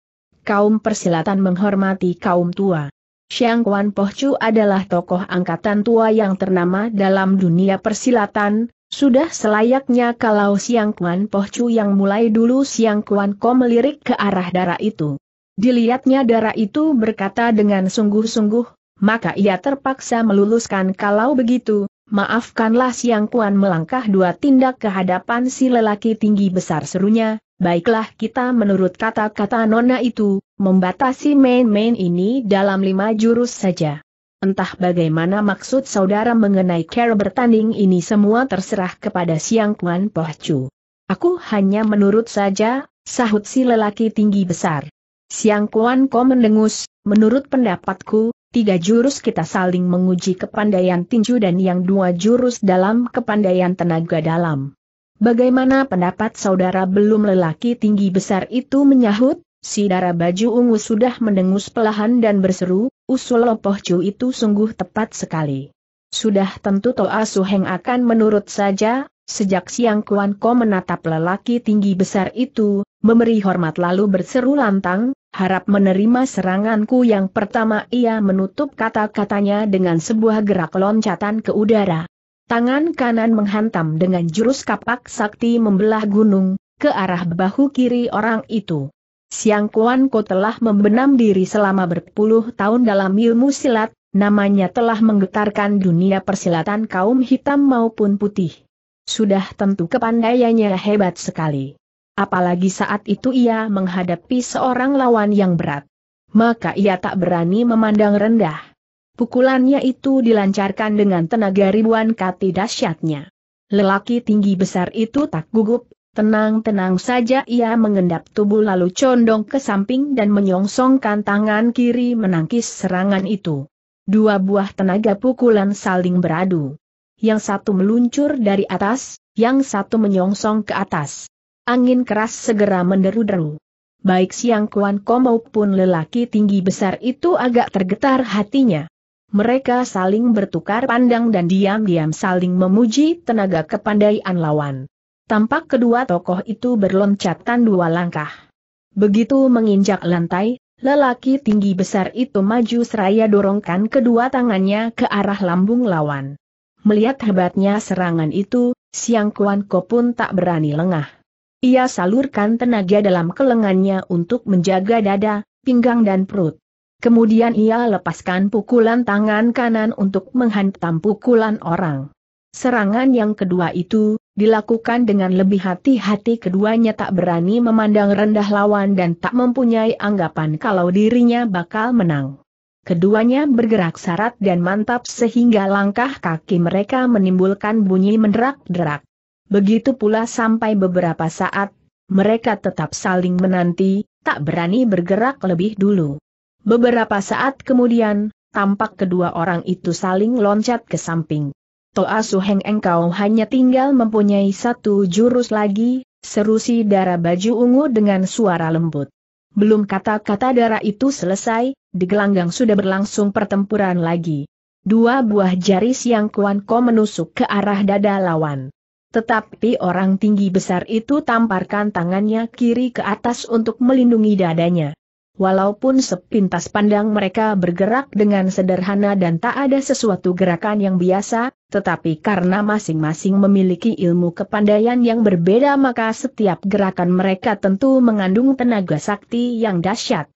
Kaum persilatan menghormati kaum tua. Siang Kuan Pohcu adalah tokoh angkatan tua yang ternama dalam dunia persilatan, sudah selayaknya kalau Siang Kuan Pohcu yang mulai dulu siang Kuan Ko melirik ke arah darah itu. Dilihatnya darah itu berkata dengan sungguh-sungguh, maka ia terpaksa meluluskan kalau begitu, maafkanlah Siang Kuan melangkah dua tindak ke hadapan si lelaki tinggi besar serunya, baiklah kita menurut kata-kata nona itu, membatasi main-main ini dalam lima jurus saja. Entah bagaimana maksud saudara mengenai care bertanding ini semua terserah kepada Siang Kuan Pohcu. Aku hanya menurut saja, sahut si lelaki tinggi besar. Siang Kuan Ko mendengus, menurut pendapatku, Tiga jurus kita saling menguji kepandaian tinju dan yang dua jurus dalam kepandaian tenaga dalam. Bagaimana pendapat saudara belum lelaki tinggi besar itu menyahut? Si darah baju ungu sudah mendengus pelahan dan berseru, usul Lopoh Chu itu sungguh tepat sekali. Sudah tentu Toa Suheng akan menurut saja, Sejak siang Kuan Ko menatap lelaki tinggi besar itu, memberi hormat lalu berseru lantang, harap menerima seranganku yang pertama ia menutup kata-katanya dengan sebuah gerak loncatan ke udara. Tangan kanan menghantam dengan jurus kapak sakti membelah gunung, ke arah bahu kiri orang itu. Siang Kuan Ko telah membenam diri selama berpuluh tahun dalam ilmu silat, namanya telah menggetarkan dunia persilatan kaum hitam maupun putih. Sudah tentu kepandaiannya hebat sekali. Apalagi saat itu ia menghadapi seorang lawan yang berat. Maka ia tak berani memandang rendah. Pukulannya itu dilancarkan dengan tenaga ribuan kati dahsyatnya. Lelaki tinggi besar itu tak gugup, tenang-tenang saja ia mengendap tubuh lalu condong ke samping dan menyongsongkan tangan kiri menangkis serangan itu. Dua buah tenaga pukulan saling beradu yang satu meluncur dari atas, yang satu menyongsong ke atas. Angin keras segera menderu-deru. Baik siang Kuan Komo pun lelaki tinggi besar itu agak tergetar hatinya. Mereka saling bertukar pandang dan diam-diam saling memuji tenaga kepandaian lawan. Tampak kedua tokoh itu berloncatan dua langkah. Begitu menginjak lantai, lelaki tinggi besar itu maju seraya dorongkan kedua tangannya ke arah lambung lawan. Melihat hebatnya serangan itu, Siang Kuan Ko pun tak berani lengah. Ia salurkan tenaga dalam kelengannya untuk menjaga dada, pinggang dan perut. Kemudian ia lepaskan pukulan tangan kanan untuk menghantam pukulan orang. Serangan yang kedua itu, dilakukan dengan lebih hati-hati keduanya tak berani memandang rendah lawan dan tak mempunyai anggapan kalau dirinya bakal menang. Keduanya bergerak sarat dan mantap sehingga langkah kaki mereka menimbulkan bunyi menderak-derak. Begitu pula sampai beberapa saat, mereka tetap saling menanti, tak berani bergerak lebih dulu. Beberapa saat kemudian, tampak kedua orang itu saling loncat ke samping. Toa Suheng engkau hanya tinggal mempunyai satu jurus lagi, seru si darah baju ungu dengan suara lembut. Belum kata-kata darah itu selesai, di gelanggang sudah berlangsung pertempuran lagi. Dua buah jari siang Kuan Ko menusuk ke arah dada lawan. Tetapi orang tinggi besar itu tamparkan tangannya kiri ke atas untuk melindungi dadanya. Walaupun sepintas pandang mereka bergerak dengan sederhana dan tak ada sesuatu gerakan yang biasa, tetapi karena masing-masing memiliki ilmu kepandaian yang berbeda maka setiap gerakan mereka tentu mengandung tenaga sakti yang dahsyat.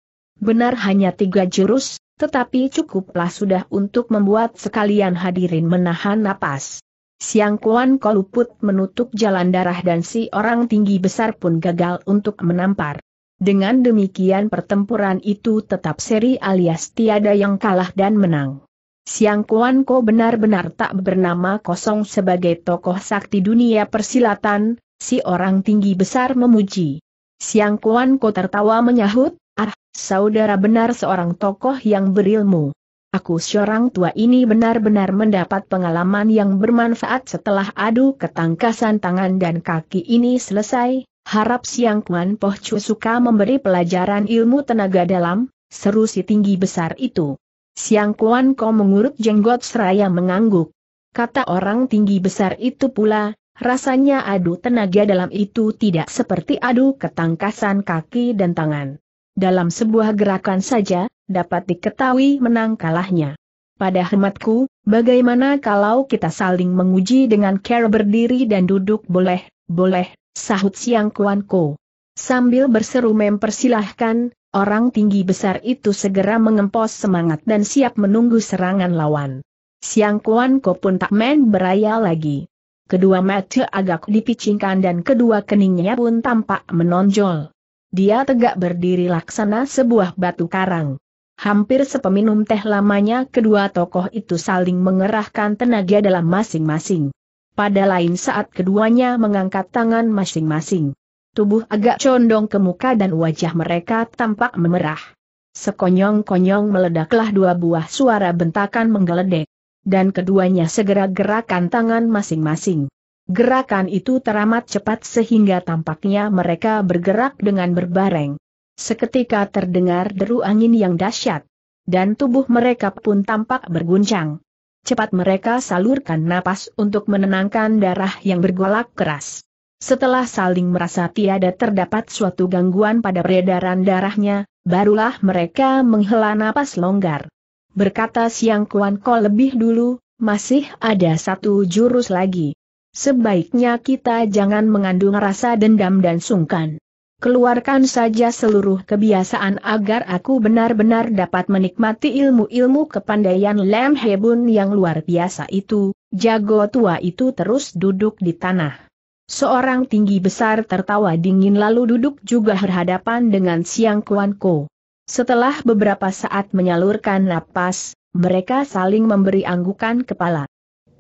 Benar hanya tiga jurus, tetapi cukuplah sudah untuk membuat sekalian hadirin menahan napas. Siang Kuan Koluput menutup jalan darah dan si orang tinggi besar pun gagal untuk menampar. Dengan demikian pertempuran itu tetap seri alias tiada yang kalah dan menang. Siang Kuan Ko benar-benar tak bernama kosong sebagai tokoh sakti dunia persilatan, si orang tinggi besar memuji. Siang Kuan Ko tertawa menyahut, Ah, saudara benar seorang tokoh yang berilmu. Aku seorang tua ini benar-benar mendapat pengalaman yang bermanfaat setelah adu ketangkasan tangan dan kaki ini selesai. Harap Siang Kuan Poh Chu suka memberi pelajaran ilmu tenaga dalam, seru si tinggi besar itu. Siang Kuan Ko mengurut jenggot seraya mengangguk. Kata orang tinggi besar itu pula, rasanya adu tenaga dalam itu tidak seperti adu ketangkasan kaki dan tangan. Dalam sebuah gerakan saja, dapat diketahui menang kalahnya. Pada hematku, bagaimana kalau kita saling menguji dengan cara berdiri dan duduk boleh, boleh, sahut siang Kuan Ko. Sambil berseru mempersilahkan, orang tinggi besar itu segera mengempos semangat dan siap menunggu serangan lawan. Siang Kuan Ko pun tak main beraya lagi. Kedua mata agak dipicingkan dan kedua keningnya pun tampak menonjol. Dia tegak berdiri laksana sebuah batu karang. Hampir sepeminum teh lamanya kedua tokoh itu saling mengerahkan tenaga dalam masing-masing. Pada lain saat keduanya mengangkat tangan masing-masing. Tubuh agak condong ke muka dan wajah mereka tampak memerah. Sekonyong-konyong meledaklah dua buah suara bentakan menggeledek. Dan keduanya segera gerakan tangan masing-masing. Gerakan itu teramat cepat sehingga tampaknya mereka bergerak dengan berbareng. Seketika terdengar deru angin yang dahsyat. Dan tubuh mereka pun tampak berguncang. Cepat mereka salurkan napas untuk menenangkan darah yang bergolak keras. Setelah saling merasa tiada terdapat suatu gangguan pada peredaran darahnya, barulah mereka menghela napas longgar. Berkata Siang Kuan Ko lebih dulu, masih ada satu jurus lagi. Sebaiknya kita jangan mengandung rasa dendam dan sungkan. Keluarkan saja seluruh kebiasaan agar aku benar-benar dapat menikmati ilmu-ilmu kepandaian Lem Hebun yang luar biasa itu, jago tua itu terus duduk di tanah. Seorang tinggi besar tertawa dingin lalu duduk juga berhadapan dengan Siang Kuan Ko. Setelah beberapa saat menyalurkan napas, mereka saling memberi anggukan kepala.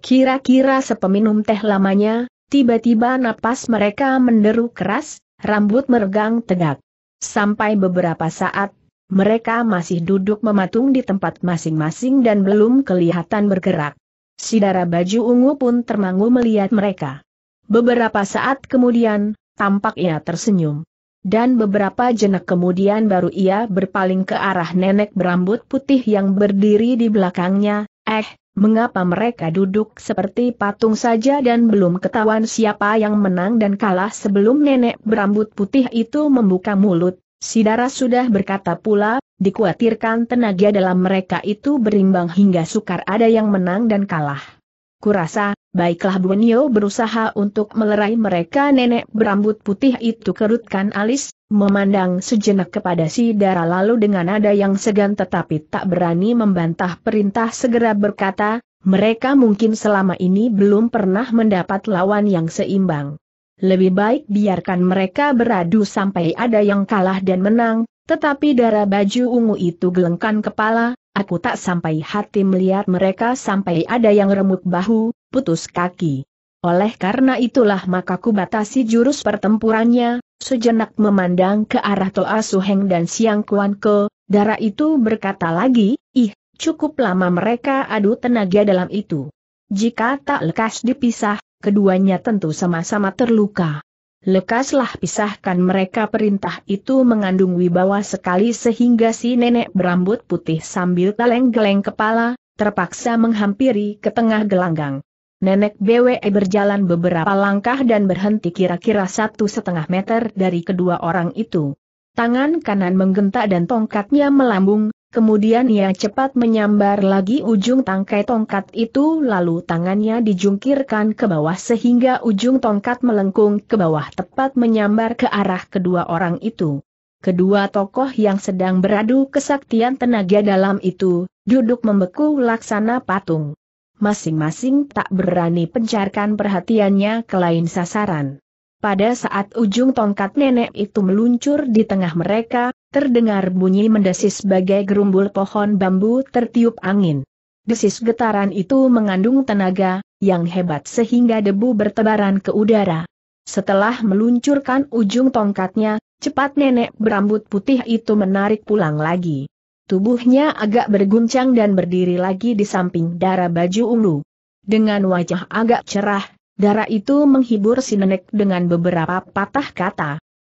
Kira-kira sepeminum teh lamanya, tiba-tiba napas mereka menderu keras, rambut meregang tegak. Sampai beberapa saat, mereka masih duduk mematung di tempat masing-masing dan belum kelihatan bergerak. Sidara baju ungu pun termangu melihat mereka. Beberapa saat kemudian, tampak ia tersenyum. Dan beberapa jenak kemudian baru ia berpaling ke arah nenek berambut putih yang berdiri di belakangnya, eh, Mengapa mereka duduk seperti patung saja dan belum ketahuan siapa yang menang dan kalah sebelum nenek berambut putih itu membuka mulut? Sidara sudah berkata pula, dikhawatirkan tenaga dalam mereka itu berimbang hingga sukar ada yang menang dan kalah. Kurasa, baiklah Bu Nio berusaha untuk melerai mereka nenek berambut putih itu kerutkan alis, memandang sejenak kepada si darah lalu dengan nada yang segan tetapi tak berani membantah perintah segera berkata, mereka mungkin selama ini belum pernah mendapat lawan yang seimbang. Lebih baik biarkan mereka beradu sampai ada yang kalah dan menang, tetapi darah baju ungu itu gelengkan kepala, aku tak sampai hati melihat mereka sampai ada yang remuk bahu, putus kaki. Oleh karena itulah maka ku batasi jurus pertempurannya, sejenak memandang ke arah Toa Suheng dan Siang Kuan Ke, darah itu berkata lagi, ih, cukup lama mereka adu tenaga dalam itu. Jika tak lekas dipisah, keduanya tentu sama-sama terluka. Lekaslah pisahkan mereka perintah itu mengandung wibawa sekali sehingga si nenek berambut putih sambil geleng-geleng kepala, terpaksa menghampiri ke tengah gelanggang. Nenek BWE berjalan beberapa langkah dan berhenti kira-kira satu setengah meter dari kedua orang itu. Tangan kanan menggentak dan tongkatnya melambung, Kemudian ia cepat menyambar lagi ujung tangkai tongkat itu lalu tangannya dijungkirkan ke bawah sehingga ujung tongkat melengkung ke bawah tepat menyambar ke arah kedua orang itu. Kedua tokoh yang sedang beradu kesaktian tenaga dalam itu, duduk membeku laksana patung. Masing-masing tak berani pencarkan perhatiannya ke lain sasaran. Pada saat ujung tongkat nenek itu meluncur di tengah mereka, terdengar bunyi mendesis sebagai gerumbul pohon bambu tertiup angin. Desis getaran itu mengandung tenaga, yang hebat sehingga debu bertebaran ke udara. Setelah meluncurkan ujung tongkatnya, cepat nenek berambut putih itu menarik pulang lagi. Tubuhnya agak berguncang dan berdiri lagi di samping darah baju ungu. Dengan wajah agak cerah, darah itu menghibur si nenek dengan beberapa patah kata.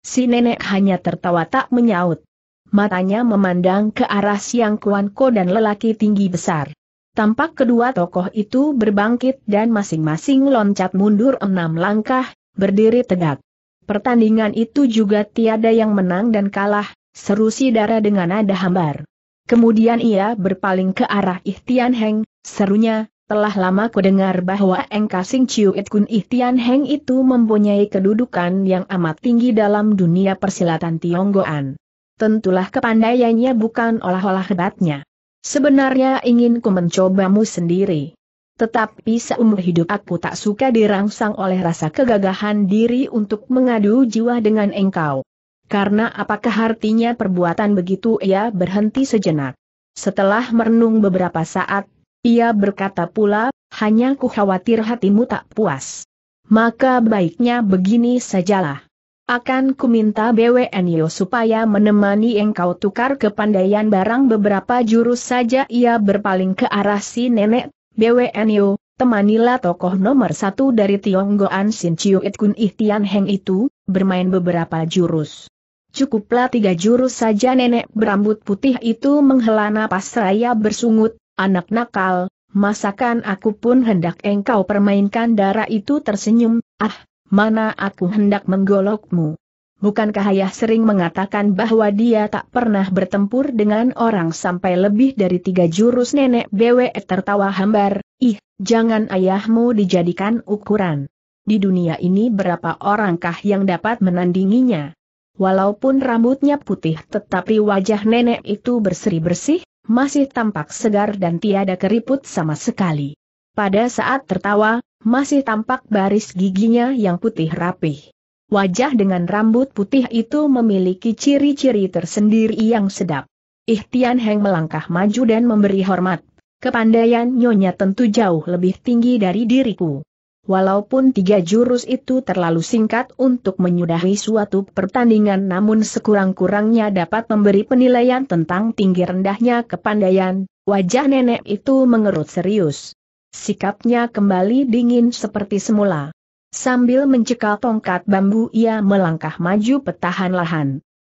Si nenek hanya tertawa tak menyaut matanya memandang ke arah Siang Kuan Ko dan lelaki tinggi besar. Tampak kedua tokoh itu berbangkit dan masing-masing loncat mundur enam langkah, berdiri tegak. Pertandingan itu juga tiada yang menang dan kalah, seru si darah dengan nada hambar. Kemudian ia berpaling ke arah Ihtian Heng, serunya, telah lama ku dengar bahwa Eng Kasing Chiu It Kun Ihtian Heng itu mempunyai kedudukan yang amat tinggi dalam dunia persilatan Tionggoan tentulah kepandaiannya bukan olah-olah hebatnya. Sebenarnya ingin ku mencobamu sendiri. Tetapi seumur hidup aku tak suka dirangsang oleh rasa kegagahan diri untuk mengadu jiwa dengan engkau. Karena apakah artinya perbuatan begitu ia berhenti sejenak. Setelah merenung beberapa saat, ia berkata pula, hanya ku khawatir hatimu tak puas. Maka baiknya begini sajalah. Akan kuminta BWNIO supaya menemani engkau tukar ke pandaian barang beberapa jurus saja ia berpaling ke arah si nenek, BWNIO, temanilah tokoh nomor satu dari Tionggoan Sin Chiu It Kun Ih Heng itu, bermain beberapa jurus. Cukuplah tiga jurus saja nenek berambut putih itu menghela napas raya bersungut, anak nakal, masakan aku pun hendak engkau permainkan darah itu tersenyum, ah, mana aku hendak menggolokmu. Bukankah ayah sering mengatakan bahwa dia tak pernah bertempur dengan orang sampai lebih dari tiga jurus nenek BWE tertawa hambar, ih, jangan ayahmu dijadikan ukuran. Di dunia ini berapa orangkah yang dapat menandinginya? Walaupun rambutnya putih tetapi wajah nenek itu berseri-bersih, masih tampak segar dan tiada keriput sama sekali. Pada saat tertawa, masih tampak baris giginya yang putih rapih. Wajah dengan rambut putih itu memiliki ciri-ciri tersendiri yang sedap. Ihtian Heng melangkah maju dan memberi hormat. Kepandaian Nyonya tentu jauh lebih tinggi dari diriku. Walaupun tiga jurus itu terlalu singkat untuk menyudahi suatu pertandingan namun sekurang-kurangnya dapat memberi penilaian tentang tinggi rendahnya kepandaian, wajah nenek itu mengerut serius. Sikapnya kembali dingin seperti semula. Sambil mencekal tongkat bambu ia melangkah maju petahan lahan.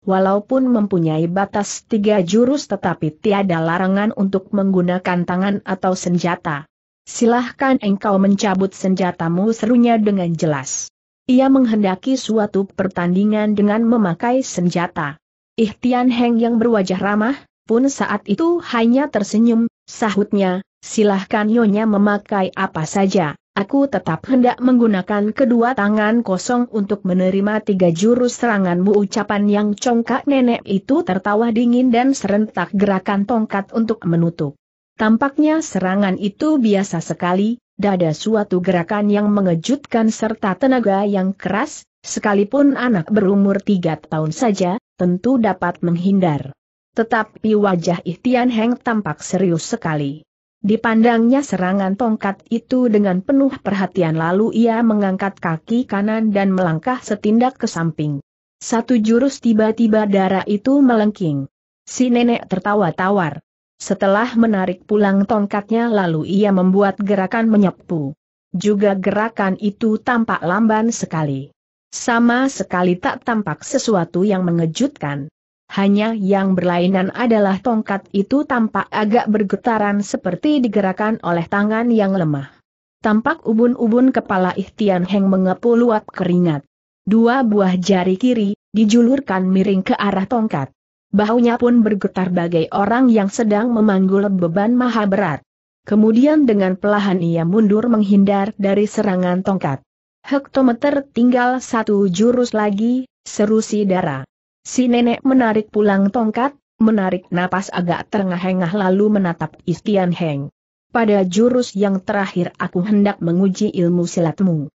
Walaupun mempunyai batas tiga jurus tetapi tiada larangan untuk menggunakan tangan atau senjata. Silahkan engkau mencabut senjatamu serunya dengan jelas. Ia menghendaki suatu pertandingan dengan memakai senjata. Ihtian Heng yang berwajah ramah, pun saat itu hanya tersenyum, sahutnya, silahkan Nyonya memakai apa saja, aku tetap hendak menggunakan kedua tangan kosong untuk menerima tiga jurus seranganmu ucapan yang congkak nenek itu tertawa dingin dan serentak gerakan tongkat untuk menutup. Tampaknya serangan itu biasa sekali, dada suatu gerakan yang mengejutkan serta tenaga yang keras, sekalipun anak berumur tiga tahun saja, tentu dapat menghindar. Tetapi wajah Ihtian Heng tampak serius sekali. Dipandangnya serangan tongkat itu dengan penuh perhatian lalu ia mengangkat kaki kanan dan melangkah setindak ke samping. Satu jurus tiba-tiba darah itu melengking. Si nenek tertawa tawar. Setelah menarik pulang tongkatnya lalu ia membuat gerakan menyepu. Juga gerakan itu tampak lamban sekali. Sama sekali tak tampak sesuatu yang mengejutkan hanya yang berlainan adalah tongkat itu tampak agak bergetaran seperti digerakkan oleh tangan yang lemah. Tampak ubun-ubun kepala Ihtian Heng mengepul luap keringat. Dua buah jari kiri, dijulurkan miring ke arah tongkat. Bahunya pun bergetar bagai orang yang sedang memanggul beban maha berat. Kemudian dengan pelahan ia mundur menghindar dari serangan tongkat. Hektometer tinggal satu jurus lagi, seru si darah. Si nenek menarik pulang tongkat, menarik napas agak terengah-engah lalu menatap Istian Heng. Pada jurus yang terakhir aku hendak menguji ilmu silatmu.